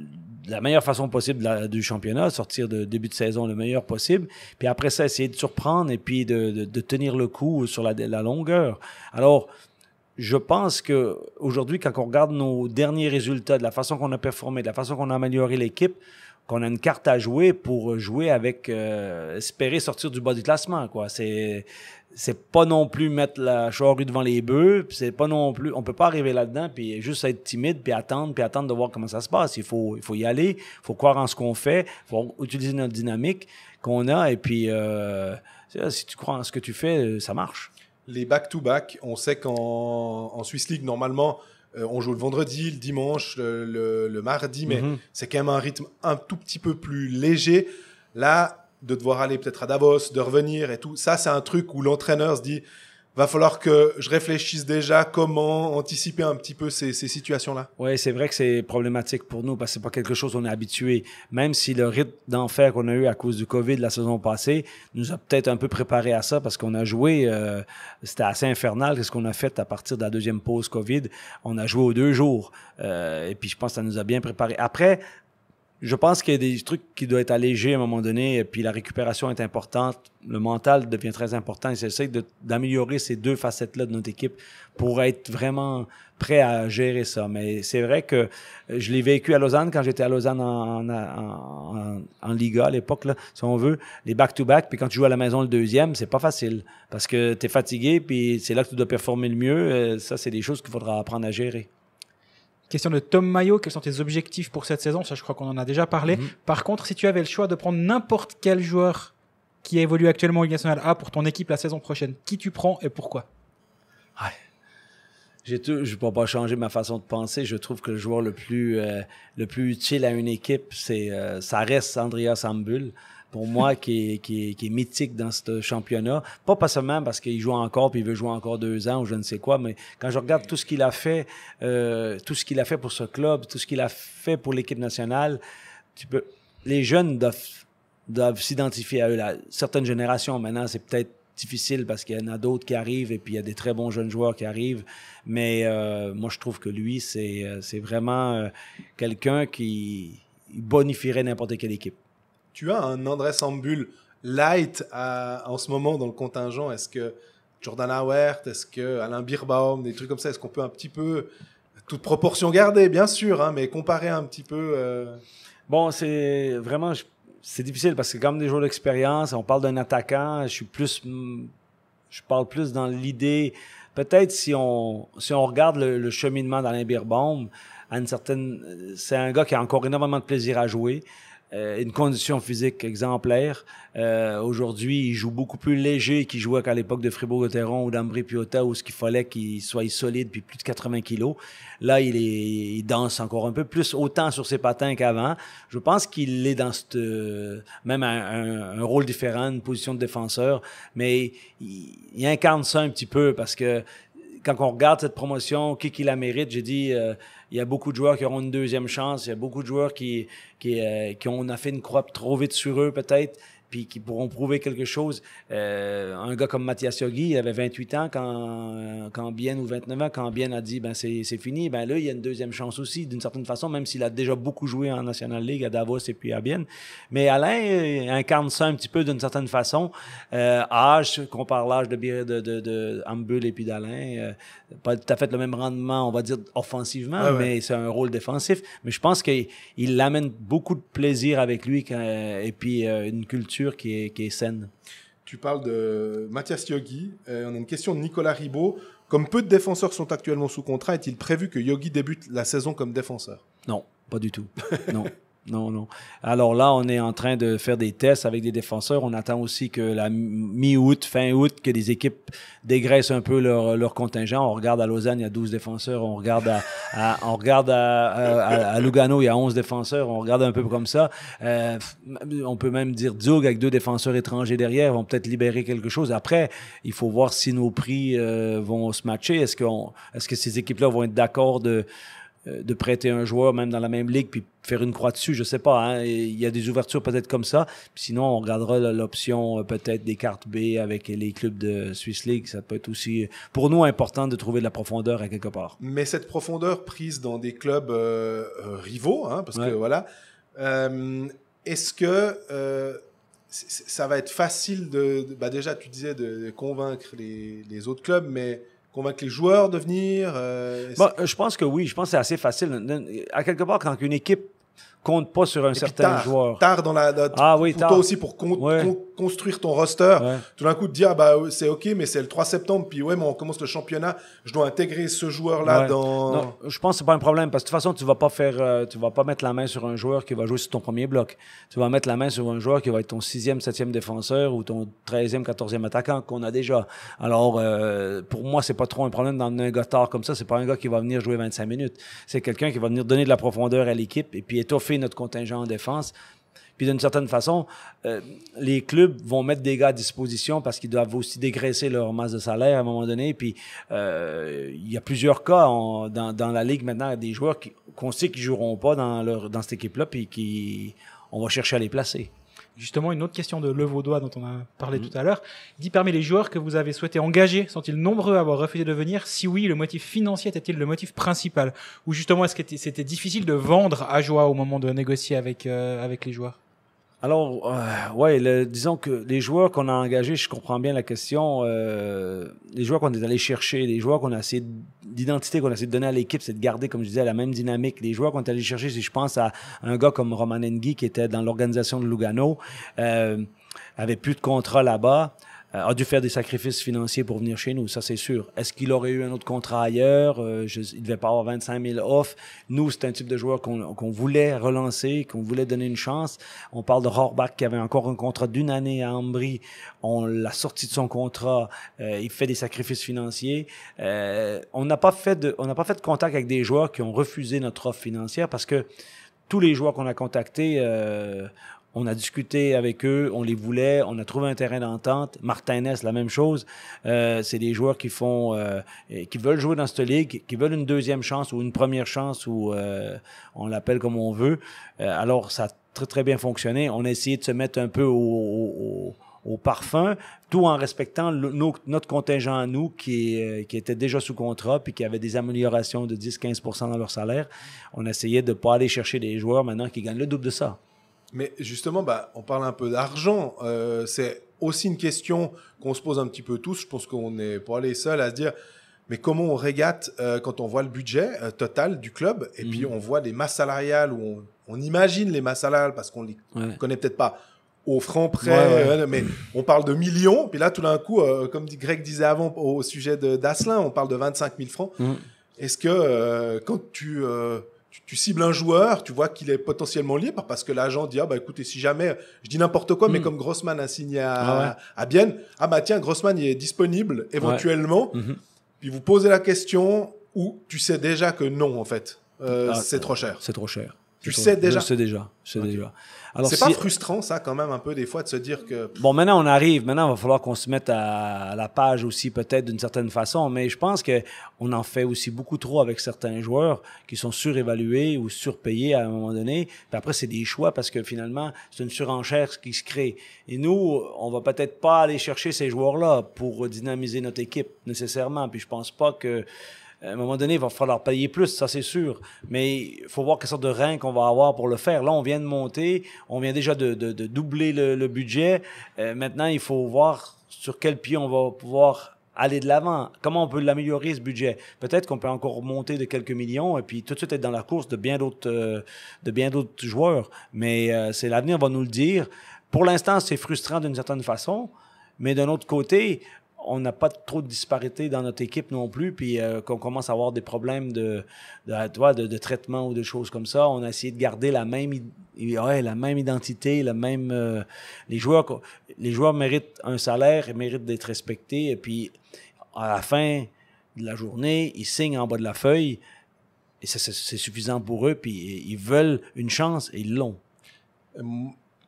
C: la meilleure façon possible du championnat, sortir de début de saison le meilleur possible, puis après ça, essayer de surprendre et puis de, tenir le coup sur la, la longueur. Alors, je pense que aujourd'hui, quand on regarde nos derniers résultats, de la façon qu'on a performé, de la façon qu'on a amélioré l'équipe, qu'on a une carte à jouer pour jouer avec, euh, espérer sortir du bas du classement. Quoi, c'est c'est pas non plus mettre la charrue devant les bœufs, c'est pas non plus, on peut pas arriver là-dedans puis juste être timide puis attendre puis attendre de voir comment ça se passe. Il faut il faut y aller, il faut croire en ce qu'on fait, faut utiliser notre dynamique qu'on a et puis euh, si tu crois en ce que tu fais, ça marche
A: les back-to-back. on sait qu'en Swiss League, normalement, euh, on joue le vendredi, le dimanche, le, mardi, mais mhm. c'est quand même un rythme un tout petit peu plus léger. Là, de devoir aller peut-être à Davos, de revenir et tout, ça, c'est un truc où l'entraîneur se dit va falloir que je réfléchisse déjà
C: comment anticiper un petit peu ces, ces situations-là. Oui, c'est vrai que c'est problématique pour nous parce que c'est pas quelque chose qu'on est habitué. Même si le rythme d'enfer qu'on a eu à cause du Covid la saison passée nous a peut-être un peu préparé à ça parce qu'on a joué, euh, c'était assez infernal qu'est-ce qu'on a fait à partir de la deuxième pause Covid. On a joué aux deux jours euh, et puis je pense que ça nous a bien préparé. Après, je pense qu'il y a des trucs qui doivent être allégés à un moment donné, et puis la récupération est importante, le mental devient très important, et j'essaie d'améliorer ces deux facettes-là de notre équipe pour être vraiment prêt à gérer ça. Mais c'est vrai que euh, je l'ai vécu à Lausanne, quand j'étais à Lausanne en, en, Liga à l'époque, si on veut, les back-to-back, puis quand tu joues à la maison le deuxième, c'est pas facile, parce que tu es fatigué, puis c'est là que tu dois performer le mieux, euh, ça c'est des choses qu'il faudra apprendre à gérer. Question de Tom Mayo, quels sont tes objectifs pour cette
B: saison Ça, je crois qu'on en a déjà parlé. Mhm. Par contre, si tu avais le choix de prendre n'importe quel joueur qui évolue actuellement au National A pour ton équipe la saison prochaine, qui tu prends et pourquoi ouais.
C: je ne peux pas changer ma façon de penser. Je trouve que le joueur le plus, euh, le plus utile à une équipe, c'est, euh, ça reste Andrea Sambul pour moi, qui est, qui est, qui est mythique dans ce championnat. Pas pas seulement parce qu'il joue encore puis il veut jouer encore deux ans ou je ne sais quoi, mais quand je regarde tout ce qu'il a fait, euh, tout ce qu'il a fait pour ce club, tout ce qu'il a fait pour l'équipe nationale, tu peux, les jeunes doivent, doivent s'identifier à eux. Là. Certaines générations maintenant, c'est peut-être difficile parce qu'il y en a d'autres qui arrivent et puis il y a des très bons jeunes joueurs qui arrivent. Mais euh, moi, je trouve que lui, c'est, euh, c'est vraiment euh, quelqu'un qui bonifierait n'importe quelle équipe tu as
A: un André Sambul
C: light
A: euh, en ce moment dans le contingent Est-ce que Jordan Howard, est-ce que Alain Birbaum, des trucs comme ça, est-ce qu'on peut un petit peu, toute proportion garder, bien sûr, hein, mais comparer un petit peu
C: euh Bon, c'est vraiment, c'est difficile parce que comme des joueurs d'expérience, on parle d'un attaquant, je suis plus, hmm, je parle plus dans l'idée, peut-être si on, si on regarde le, le cheminement d'Alain Birbaum, à une certaine, c'est un gars qui a encore énormément de plaisir à jouer. Euh, une condition physique exemplaire. Euh, aujourd'hui, il joue beaucoup plus léger qu'il jouait qu'à l'époque de Fribourg-Gotteron ou d'Ambri Piotta où ce qu'il fallait qu'il soit solide puis plus de 80 kilos. Là, il, est, il danse encore un peu plus, autant sur ses patins qu'avant. Je pense qu'il est dans euh, même un, un, rôle différent, une position de défenseur, mais il, il incarne ça un petit peu parce que quand on regarde cette promotion, qui, qui la mérite, j'ai dit, euh, il y a beaucoup de joueurs qui auront une deuxième chance. Il y a beaucoup de joueurs qui, qui, euh, ont, on fait une croix trop vite sur eux, peut-être puis qui pourront prouver quelque chose. Euh, un gars comme Mathias Yogi, il avait 28 ans quand, quand Bien ou 29 ans, quand Bien a dit ben c'est, fini, ben là, il y a une deuxième chance aussi, d'une certaine façon, même s'il a déjà beaucoup joué en National League à Davos et puis à Bien. Mais Alain euh, incarne ça un petit peu d'une certaine façon. Euh, âge, compare l'âge de, de, de, de Ambul et puis d'Alain, euh, pas tout à fait le même rendement, on va dire, offensivement, mais c'est un rôle défensif. Mais je pense qu'il il amène beaucoup de plaisir avec lui quand, et puis euh, une culture qui est, saine.
A: Tu parles de Mathias Yogi. Euh, on a une question de Nicolas Ribaud. Comme peu de défenseurs sont actuellement sous contrat, est-il prévu que Yogi débute la saison comme défenseur
C: Non, pas du tout. Non. <laughs> non, non. Alors là, on est en train de faire des tests avec des défenseurs. On attend aussi que la mi-août, fin août, que les équipes dégraissent un peu leur, leur contingent. On regarde à Lausanne, il y a 12 défenseurs. On regarde à, on regarde à, Lugano, il y a 11 défenseurs. On regarde un peu comme ça. Euh, on peut même dire Zug, avec deux défenseurs étrangers derrière. vont peut-être libérer quelque chose. Après, il faut voir si nos prix euh, vont se matcher. Est-ce, qu'on, est-ce que ces équipes-là vont être d'accord de euh, de prêter un joueur même dans la même ligue puis faire une croix dessus, je sais pas. Hein. Il y a des ouvertures peut-être comme ça. sinon, on regardera l'option euh, peut-être des cartes B avec les clubs de Swiss League. Ça peut être aussi pour nous important de trouver de la profondeur à quelque part.
A: Mais cette profondeur prise dans des clubs euh, rivaux, hein, parce que voilà, est-ce que ça va être facile de, bah, déjà tu disais de, convaincre les autres clubs, mais convaincre les joueurs de
C: venir? Euh, euh, je pense que oui. Je pense que c'est assez facile. À quelque part, quand une équipe compte pas sur un Et certain tard, joueur.
A: Tard dans la. ah oui, tard. aussi
C: pour compte, compte, construire ton
A: roster. Tout d'un coup, te dire, ah bah, c'est OK, mais c'est le 3 septembre, puis ouais, mais on commence le championnat, je dois intégrer ce joueur-là dans. Non,
C: je pense que c'est pas un problème, parce que de toute façon, tu vas pas faire, euh, tu vas pas mettre la main sur un joueur qui va jouer sur ton premier bloc. Tu vas mettre la main sur un joueur qui va être ton 6e, 7e défenseur ou ton 13e, 14e attaquant qu'on a déjà. Alors, euh, pour moi, c'est pas trop un problème d'emmener un gars tard comme ça. C'est pas un gars qui va venir jouer 25 minutes. C'est quelqu'un qui va venir donner de la profondeur à l'équipe et puis étoffer notre contingent en défense. Puis d'une certaine façon, euh, les clubs vont mettre des gars à disposition parce qu'ils doivent aussi dégraisser leur masse de salaire à un moment donné. Puis euh, il y a plusieurs cas dans, dans, la ligue maintenant, des joueurs qu'on sait qu'ils joueront pas dans, leur, dans cette équipe-là, puis qui on va chercher à les placer
B: justement une autre question de Levaudois dont on a parlé mhm. tout à l'heure. Dit parmi les joueurs que vous avez souhaité engager, sont-ils nombreux à avoir refusé de venir Si oui, le motif financier était-il le motif principal Ou justement, est-ce que c'était difficile de vendre à joie au moment de négocier avec, euh, avec les joueurs
C: alors, euh, ouais, le, disons que les joueurs qu'on a engagés, je comprends bien la question, euh, les joueurs qu'on est allés chercher, les joueurs qu'on a essayé d'identité qu'on a essayé de donner à l'équipe, c'est de garder, comme je disais, la même dynamique. Les joueurs qu'on est allés chercher, si je pense à un gars comme Roman Engi qui était dans l'organisation de Lugano, euh, avait plus de contrats là-bas. Euh, a dû faire des sacrifices financiers pour venir chez nous, ça c'est sûr. Est-ce qu'il aurait eu un autre contrat ailleurs? Euh, je, il devait pas avoir 25 000 off. Nous, c'est un type de joueur qu'on voulait relancer, qu'on voulait donner une chance. On parle de Horbach qui avait encore un contrat d'une année à Ambry. On l'a sorti de son contrat. Euh, il fait des sacrifices financiers. Euh, on n'a pas fait de, on n'a pas fait de contact avec des joueurs qui ont refusé notre offre financière parce que tous les joueurs qu'on a contactés euh, on a discuté avec eux, on les voulait, on a trouvé un terrain d'entente. Martinez, la même chose. Euh, c'est des joueurs qui font, euh, qui veulent jouer dans cette ligue, qui veulent une deuxième chance ou une première chance ou euh, on l'appelle comme on veut. Euh, alors ça a très très bien fonctionné. On a essayé de se mettre un peu au, au, parfum, tout en respectant notre contingent à nous qui, était déjà sous contrat puis qui avait des améliorations de 10-15 dans leur salaire. On essayait de pas aller chercher des joueurs maintenant qui gagnent le double de ça.
A: Mais justement, bah, on parle un peu d'argent. Euh, c'est aussi une question qu'on se pose un petit peu tous. Je pense qu'on est pour aller seul à se dire, mais comment on régate euh, quand on voit le budget euh, total du club et puis mhm. on voit des masses salariales où on, imagine les masses salariales parce qu'on les connaît peut-être pas au franc près, mais on parle de millions. Puis là, tout d'un coup, comme Greg disait avant au sujet d'Asselin, on parle de 25 000 francs. Mhm. Est-ce que quand tu tu cibles un joueur, tu vois qu'il est potentiellement libre bah, parce que l'agent dit ah bah écoutez si jamais je dis n'importe quoi mais hmm. comme Grossman a signé à, ah à Bienne, ah bah tiens Grossman il est disponible éventuellement. Puis mhm. vous posez la question ou tu sais déjà que non en fait, euh, ah, c'est trop cher.
C: C'est trop cher. Tu sais déjà. Je sais déjà, je sais déjà. Alors, c'est pas
A: frustrant ça quand même un peu des fois de se dire que.
C: Bon, maintenant on arrive. Maintenant, il va falloir qu'on se mette à la page aussi peut-être d'une certaine façon. Mais je pense que on en fait aussi beaucoup trop avec certains joueurs qui sont surévalués ou surpayés à un moment donné. Puis après, c'est des choix parce que finalement, c'est une surenchère qui se crée. Et nous, on va peut-être pas aller chercher ces joueurs-là pour dynamiser notre équipe nécessairement. Puis je pense pas que à un moment donné, il va falloir payer plus, ça c'est sûr. Mais il faut voir quelle sorte de rein qu'on va avoir pour le faire. Là, on vient de monter, on vient déjà de, de, de doubler le, le budget. Euh, maintenant, il faut voir sur quel pied on va pouvoir aller de l'avant. Comment on peut l'améliorer, ce budget? Peut-être qu'on peut encore monter de quelques millions et puis tout de suite être dans la course de bien d'autres, euh, de bien d'autres joueurs. Mais euh, c'est l'avenir va nous le dire. Pour l'instant, c'est frustrant d'une certaine façon. Mais d'un autre côté, on n'a pas trop de disparité dans notre équipe non plus, puis euh, qu'on commence à avoir des problèmes de, de, de, de, traitement ou de choses comme ça. On a essayé de garder la même, ouais, la même identité, la même. Euh, les, joueurs, les joueurs méritent un salaire, et méritent d'être respectés, et puis à la fin de la journée, ils signent en bas de la feuille, et c'est suffisant pour eux, puis ils veulent une chance, et ils l'ont. Euh,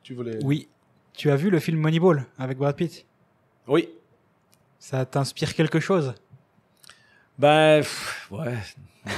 C: tu voulais. Oui.
B: Tu as vu le film Moneyball avec Brad Pitt? Oui. Ça t'inspire quelque chose ben, ouais. <laughs>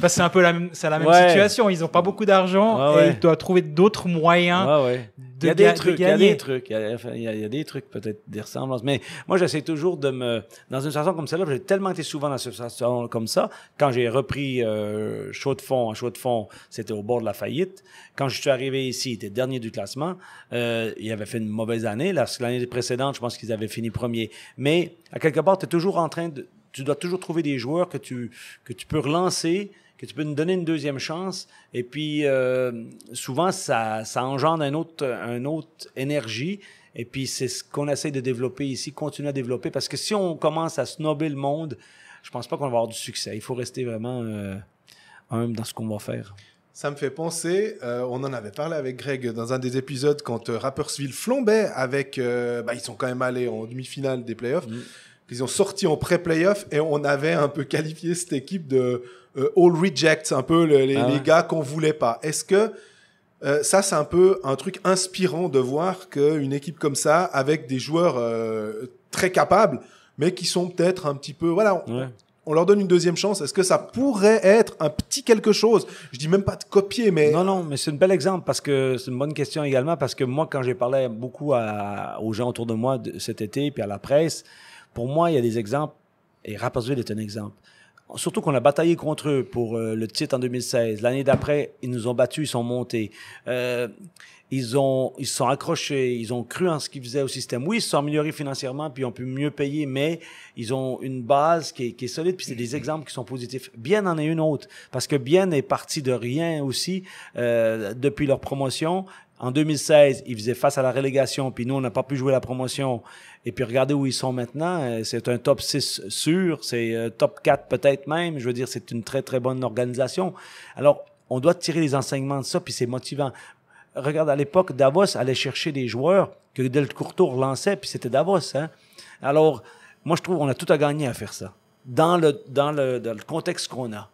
B: Parce c'est un peu la même, c'est la même situation. Ils n'ont pas beaucoup d'argent Ouais, et ils doivent trouver d'autres moyens Ouais, de, Il y a des trucs, il y a des
C: trucs, il y a, des trucs peut-être des ressemblances, mais moi j'essaie toujours de me dans une situation comme celle-là, j'ai tellement été souvent dans une situation comme ça. Quand j'ai repris euh, chaud de fond, chaud de fond, c'était au bord de la faillite. Quand je suis arrivé ici, il était dernier du classement. Euh, il ils avait fait une mauvaise année. L'année précédente, je pense qu'ils avaient fini premier. Mais à quelque part, tu es toujours en train de tu dois toujours trouver des joueurs que tu, que tu peux relancer, que tu peux nous donner une deuxième chance. Et puis, euh, souvent, ça, ça engendre un autre, un autre énergie. Et puis, c'est ce qu'on essaie de développer ici, continuer à développer. Parce que si on commence à snobber le monde, je pense pas qu'on va avoir du succès. Il faut rester vraiment euh, humble dans ce qu'on va faire.
A: Ça me fait penser, euh, on en avait parlé avec Greg dans un des épisodes quand Rappersville flambait avec, bah, ils sont quand même allés en demi-finale des playoffs. Mm qu'ils ont sorti en pré-playoff et on avait un peu qualifié cette équipe de euh, all rejects, un peu les, ah gars qu'on voulait pas. Est-ce que euh, ça, c'est un peu un truc inspirant de voir qu'une équipe comme ça, avec des joueurs euh, très capables, mais qui sont peut-être un petit peu, voilà, on, leur donne une deuxième chance.
C: Est-ce que ça pourrait être un petit quelque chose Je dis même pas de copier, mais non, non, mais c'est un bel exemple parce que c'est une bonne question également parce que moi, quand j'ai parlé beaucoup aux gens autour de moi cet été puis à la presse. Pour moi, il y a des exemples, et Rapperswil est un exemple. Surtout qu'on a bataillé contre eux pour euh, le titre en 2016. L'année d'après, ils nous ont battus, ils sont montés. Euh, ils ont, ils se sont accrochés, ils ont cru en ce qu'ils faisaient au système. Oui, ils se sont améliorés financièrement, puis ils ont pu mieux payer, mais ils ont une base qui est, solide, puis c'est des exemples qui sont positifs. Bien en est une autre, parce que Bien est parti de rien aussi euh, depuis leur promotion. En 2016, ils faisaient face à la relégation, puis nous, on n'a pas pu jouer la promotion. Et puis regardez où ils sont maintenant. Euh, c'est un top 6 sûr, c'est euh, top 4 peut-être même. Je veux dire, c'est une très, très bonne organisation. Alors, on doit tirer les enseignements de ça, puis c'est motivant. Regarde, à l'époque, Davos allait chercher des joueurs que Del Courtois relançait, puis c'était Davos. Hein. Alors, moi, je trouve qu'on a tout à gagner à faire ça, dans le, dans le, dans le contexte qu'on a,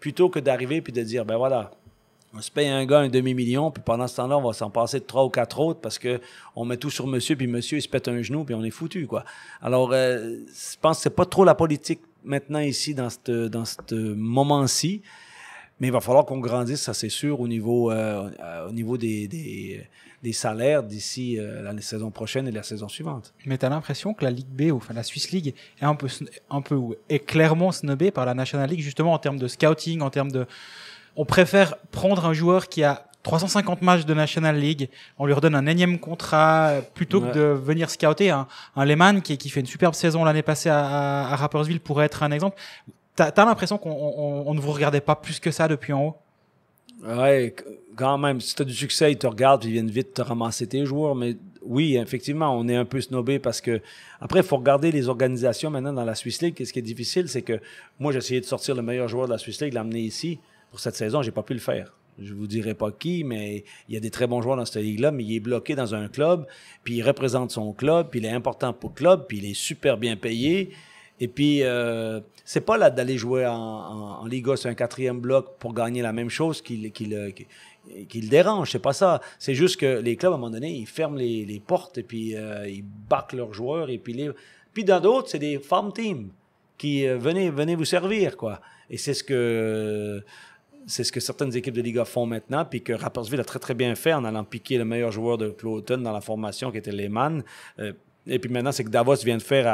C: plutôt que d'arriver puis de dire, ben voilà, on se paye un gars un demi-million, puis pendant ce temps-là, on va s'en passer de trois ou quatre autres parce que on met tout sur monsieur, puis monsieur, il se pète un genou, puis on est foutu, quoi. Alors, euh, je pense que c'est pas trop la politique maintenant ici, dans ce moment-ci, mais il va falloir qu'on grandisse, ça c'est sûr, au niveau, euh, euh, au niveau des, des, salaires d'ici la saison prochaine et la saison suivante. Mais
B: tu as l'impression que la Ligue B, enfin la Swiss League, est un peu, un peu, est clairement snobée par la National League, justement en termes de scouting, en termes de on préfère prendre un joueur qui a 350 matchs de National League, on lui redonne un énième contrat euh, plutôt que de venir scouter un, un Lehman qui, qui fait une superbe saison l'année passée à, à, à, Rappersville pourrait être un exemple. T'as as, l'impression qu'on ne vous regardait pas plus que ça depuis en haut
C: Ouais, quand même. Si t'as du succès, ils te regardent puis ils viennent vite te ramasser tes joueurs. Mais oui, effectivement, on est un peu snobé parce que après, il faut regarder les organisations maintenant dans la Swiss League. Et ce qui est difficile, c'est que moi, j'essayais de sortir le meilleur joueur de la Swiss League, l'amener ici cette saison, j'ai pas pu le faire. Je vous dirai pas qui, mais il y a des très bons joueurs dans cette ligue-là, mais il est bloqué dans un club, puis il représente son club, puis il est important pour le club, puis il est super bien payé. Et puis, euh, c'est pas là d'aller jouer en, en, 1 un quatrième bloc pour gagner la même chose qu'il le qu qu dérange. C'est pas ça. C'est juste que les clubs, à un moment donné, ils ferment les, portes et puis euh, ils battent leurs joueurs. Et puis, les... puis dans d'autres, c'est des farm teams qui euh, venez, venez vous servir, quoi. Et c'est ce que c'est ce que certaines équipes de Liga font maintenant, puis que Rappersville a très, très bien fait en allant piquer le meilleur joueur de Cloton dans la formation qui était Lehman. Euh, et puis maintenant, c'est que Davos vient de faire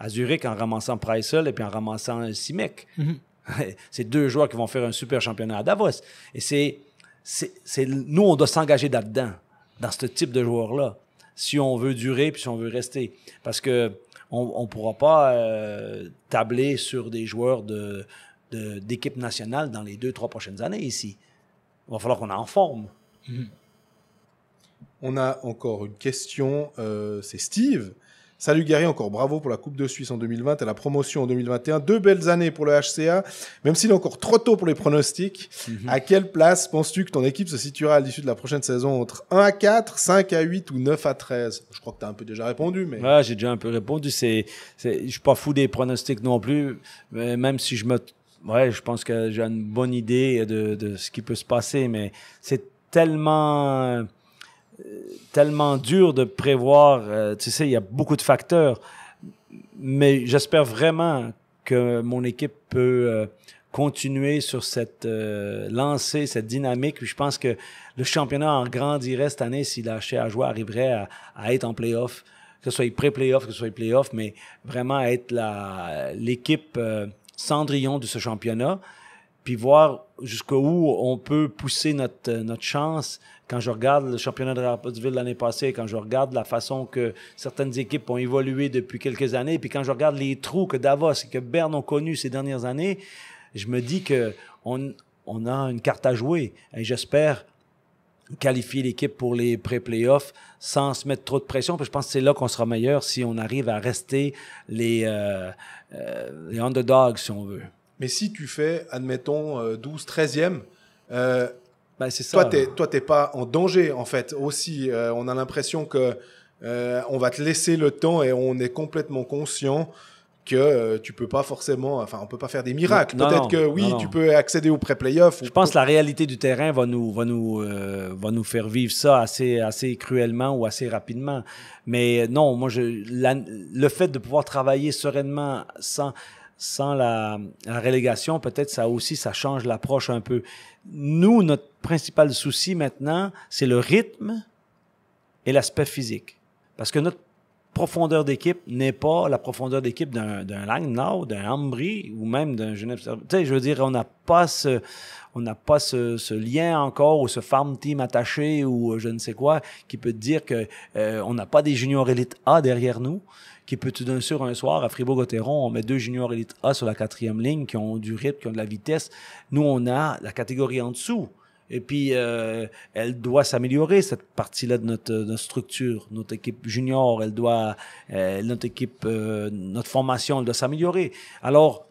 C: à, Zurich en ramassant Preissel et puis en ramassant Simek. Mhm. <laughs> c'est deux joueurs qui vont faire un super championnat à Davos. Et c'est, c'est, nous, on doit s'engager là-dedans, dans ce type de joueurs-là, si on veut durer puis si on veut rester. Parce que on ne pourra pas euh, tabler sur des joueurs de, d'équipe nationale dans les deux, trois prochaines années ici. Il va falloir qu'on en forme. Mm-hmm. On a
A: encore une question, euh, c'est Steve. Salut Gary, encore bravo pour la Coupe de Suisse en 2020 et la promotion en 2021. Deux belles années pour le HCA, même s'il est encore trop tôt pour les pronostics. Mm-hmm. À quelle place penses-tu que ton équipe se situera à l'issue de la prochaine saison entre 1 à 4, 5 à 8 ou 9 à 13 Je crois que tu as un peu déjà
C: répondu. mais ouais, J'ai déjà un peu répondu. C'est, je ne suis pas fou des pronostics non plus, même si je me ouais, je pense que j'ai une bonne idée de, de, ce qui peut se passer, mais c'est tellement euh, tellement dur de prévoir. Euh, tu sais, il y a beaucoup de facteurs, mais j'espère vraiment que mon équipe peut euh, continuer sur cette euh, lancée, cette dynamique. je pense que le championnat en grandirait cette année si la à arriverait à, à, être en playoff, que ce soit pré-playoff, que ce soit playoff, mais vraiment être l'équipe cendrillon de ce championnat, puis voir jusqu'où on peut pousser notre, euh, notre chance. Quand je regarde le championnat de Rapidville l'année passée, quand je regarde la façon que certaines équipes ont évolué depuis quelques années, puis quand je regarde les trous que Davos et que Berne ont connus ces dernières années, je me dis que on, on a une carte à jouer. Et j'espère qualifier l'équipe pour les pré-playoffs sans se mettre trop de pression. Puis je pense que c'est là qu'on sera meilleur si on arrive à rester les, euh, euh, underdogs, si on veut. Mais
A: si tu fais, admettons, 12, euh, 13e, ben, c'est ça. toi, tu n'es pas en danger, en fait. Aussi, on a l'impression que on va te laisser le temps et on est complètement conscient que euh, tu peux pas forcément, enfin, on peut pas faire des miracles. Peut-être que oui, tu
C: peux accéder au pré-playoff. Je pense que la réalité du terrain va nous, va nous, euh, va nous faire vivre ça assez, assez cruellement ou assez rapidement. Mais non, moi, je, le fait de pouvoir travailler sereinement sans, sans la, la relégation, peut-être ça aussi, ça change l'approche un peu. Nous, notre principal souci maintenant, c'est le rythme et l'aspect physique. Parce que notre profondeur d'équipe n'est pas la profondeur d'équipe d'un, d'un Langnau, d'un Ambry ou même d'un Genève. Tu sais, je veux dire, on n'a pas ce, on n'a pas ce, lien encore ou ce farm team attaché ou euh, je ne sais quoi qui peut dire que euh, on n'a pas des juniors élite A derrière nous qui peut tout d'un sûr un soir à Fribourg-Gotteron, on met deux juniors élite A sur la quatrième ligne qui ont du rythme, qui ont de la vitesse. Nous, on a la catégorie en dessous et puis, euh, elle doit s'améliorer, cette partie-là de notre, de notre, structure. Notre équipe junior, elle doit, euh, notre équipe, euh, notre formation, elle doit s'améliorer. Alors,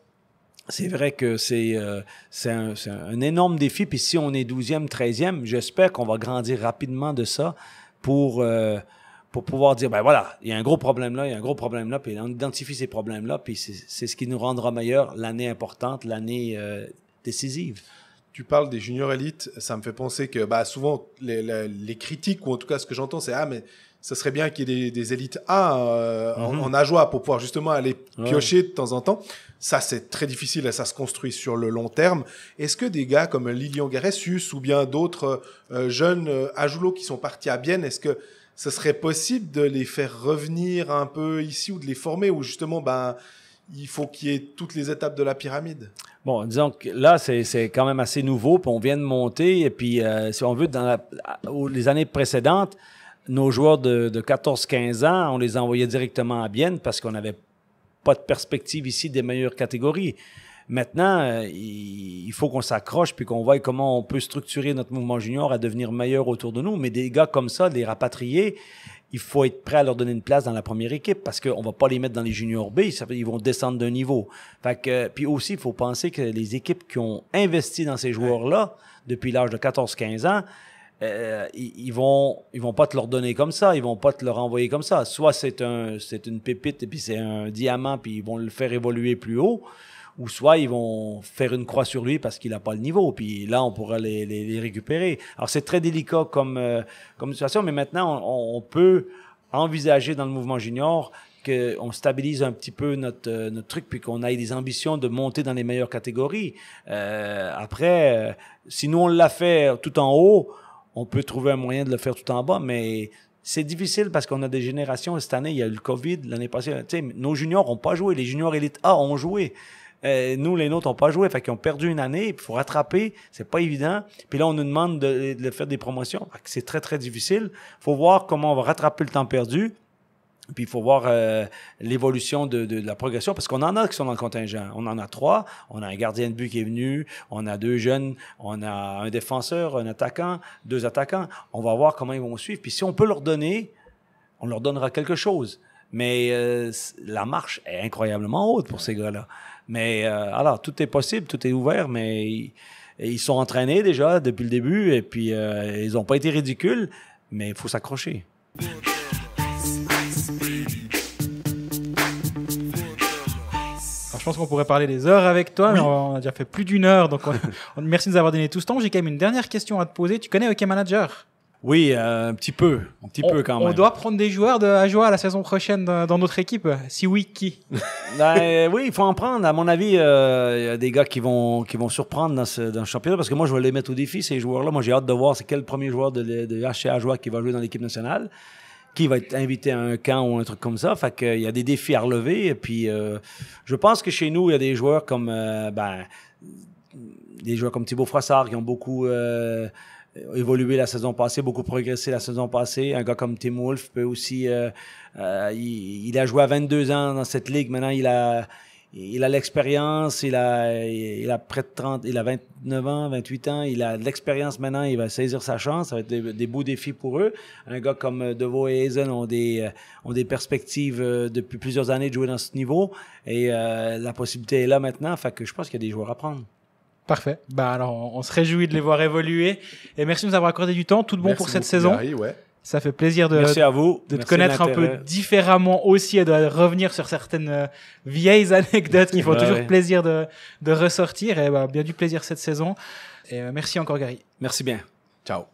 C: c'est vrai que c'est euh, un, un, énorme défi. Puis si on est 12e, 13e, j'espère qu'on va grandir rapidement de ça pour, euh, pour pouvoir dire, ben voilà, il y a un gros problème là, il y a un gros problème là, puis on identifie ces problèmes-là, puis c'est ce qui nous rendra meilleurs l'année importante, l'année décisive tu parles des juniors élites, ça me fait penser que bah, souvent
A: les, critiques, ou en tout cas ce que j'entends, c'est Ah, mais ça serait bien qu'il y ait des, élites A euh, en, mhm. ajoie pour pouvoir justement aller piocher de temps en temps. Ça, c'est très difficile et ça se construit sur le long terme. Est-ce que des gars comme Lilian Garessus ou bien d'autres euh, jeunes euh, qui sont partis à Bienne, est-ce que ce serait possible de les faire revenir un peu ici ou de les former ou justement, ben il faut qu'il y ait toutes les étapes de la pyramide.
C: Bon, disons que là, c'est quand même assez nouveau, puis on vient de monter, et puis euh, si on veut, dans les années précédentes, nos joueurs de, 14-15 ans, on les envoyait directement à Bienne parce qu'on n'avait pas de perspective ici des meilleures catégories. Maintenant, euh, il faut qu'on s'accroche puis qu'on voit comment on peut structurer notre mouvement junior à devenir meilleur autour de nous. Mais des gars comme ça, des rapatriés, il faut être prêt à leur donner une place dans la première équipe parce qu'on va pas les mettre dans les juniors B, ça, ils vont descendre d'un niveau. Euh, puis aussi, il faut penser que les équipes qui ont investi dans ces joueurs-là depuis l'âge de 14-15 ans, euh, ils, vont ils vont pas te leur donner comme ça, ils vont pas te leur envoyer comme ça. Soit c'est un c'est une pépite et puis c'est un diamant puis ils vont le faire évoluer plus haut, ou soit ils vont faire une croix sur lui parce qu'il n'a pas le niveau. Puis là, on pourra les, les, récupérer. Alors c'est très délicat comme euh, comme situation, mais maintenant on, on, peut envisager dans le mouvement junior qu'on stabilise un petit peu notre euh, notre truc puis qu'on ait des ambitions de monter dans les meilleures catégories. Euh, après, euh, si nous on l'a fait tout en haut, on peut trouver un moyen de le faire tout en bas, mais c'est difficile parce qu'on a des générations. Cette année, il y a eu le COVID. L'année passée, nos juniors n'ont pas joué. Les juniors élite A ont joué. Euh, nous, les nôtres n'ont pas joué, fait ont perdu une année, il faut rattraper, c'est pas évident. Puis là, on nous demande de, faire des promotions, c'est très, très difficile. faut voir comment on va rattraper le temps perdu. Puis il faut voir euh, l'évolution de, la progression parce qu'on en a qui sont dans le contingent. On en a trois. On a un gardien de but qui est venu. On a deux jeunes. On a un défenseur, un attaquant, deux attaquants. On va voir comment ils vont suivre. Puis si on peut leur donner, on leur donnera quelque chose. Mais euh, la marche est incroyablement haute pour ces gars-là. Mais euh, alors, tout est possible, tout est ouvert, mais ils, sont entraînés déjà depuis le début et puis euh, ils n'ont pas été ridicules, mais il faut s'accrocher.
B: je pense qu'on pourrait parler des heures avec toi, mais on a déjà fait plus d'une heure, donc <laughs> merci de nous avoir donné tout ce temps. J'ai quand même une dernière question à te poser. Tu connais OK Manager
C: oui, euh, un petit peu, un petit peu quand même. On doit
B: prendre des joueurs de la saison prochaine dans, notre équipe. Si oui, qui
C: Oui, il faut en prendre. À mon avis, euh, il y a des gars qui vont qui vont surprendre dans ce, championnat parce que moi, je vais les mettre au défi ces joueurs-là. Moi, j'ai hâte de voir c'est quel premier joueur de, de HC qui va jouer dans l'équipe nationale, qui va être invité à un camp ou un truc comme ça. Fait qu'il euh, y a des défis à relever. Et puis, je pense que chez nous, il y a des joueurs comme ben des joueurs comme Thibaut Froissart qui ont beaucoup évolué la saison passée, beaucoup progressé la saison passée. Un gars comme Tim Wolf peut aussi. Euh, euh, il, a joué à 22 ans dans cette ligue. Maintenant, il a. Il a l'expérience, il a, il a près de 30, il a 29 ans, 28 ans, il a l'expérience maintenant, il va saisir sa chance, ça va être des, beaux défis pour eux. Un gars comme euh, Devo et Hazen ont des, ont des perspectives depuis plusieurs années de jouer dans ce niveau et la possibilité est là maintenant, fait que je pense qu'il y a des joueurs à prendre.
B: Parfait. Bah alors, on, se réjouit de les voir évoluer. Et merci de nous avoir accordé du temps. Tout de bon pour cette saison. Gary, ouais. Ça fait plaisir de, à vous. de te connaître un peu différemment aussi et de revenir sur certaines euh, vieilles anecdotes qui font <laughs> toujours plaisir de, de ressortir. Et bah, bien du plaisir cette saison. Et euh, merci encore, Gary.
C: Merci bien. Ciao.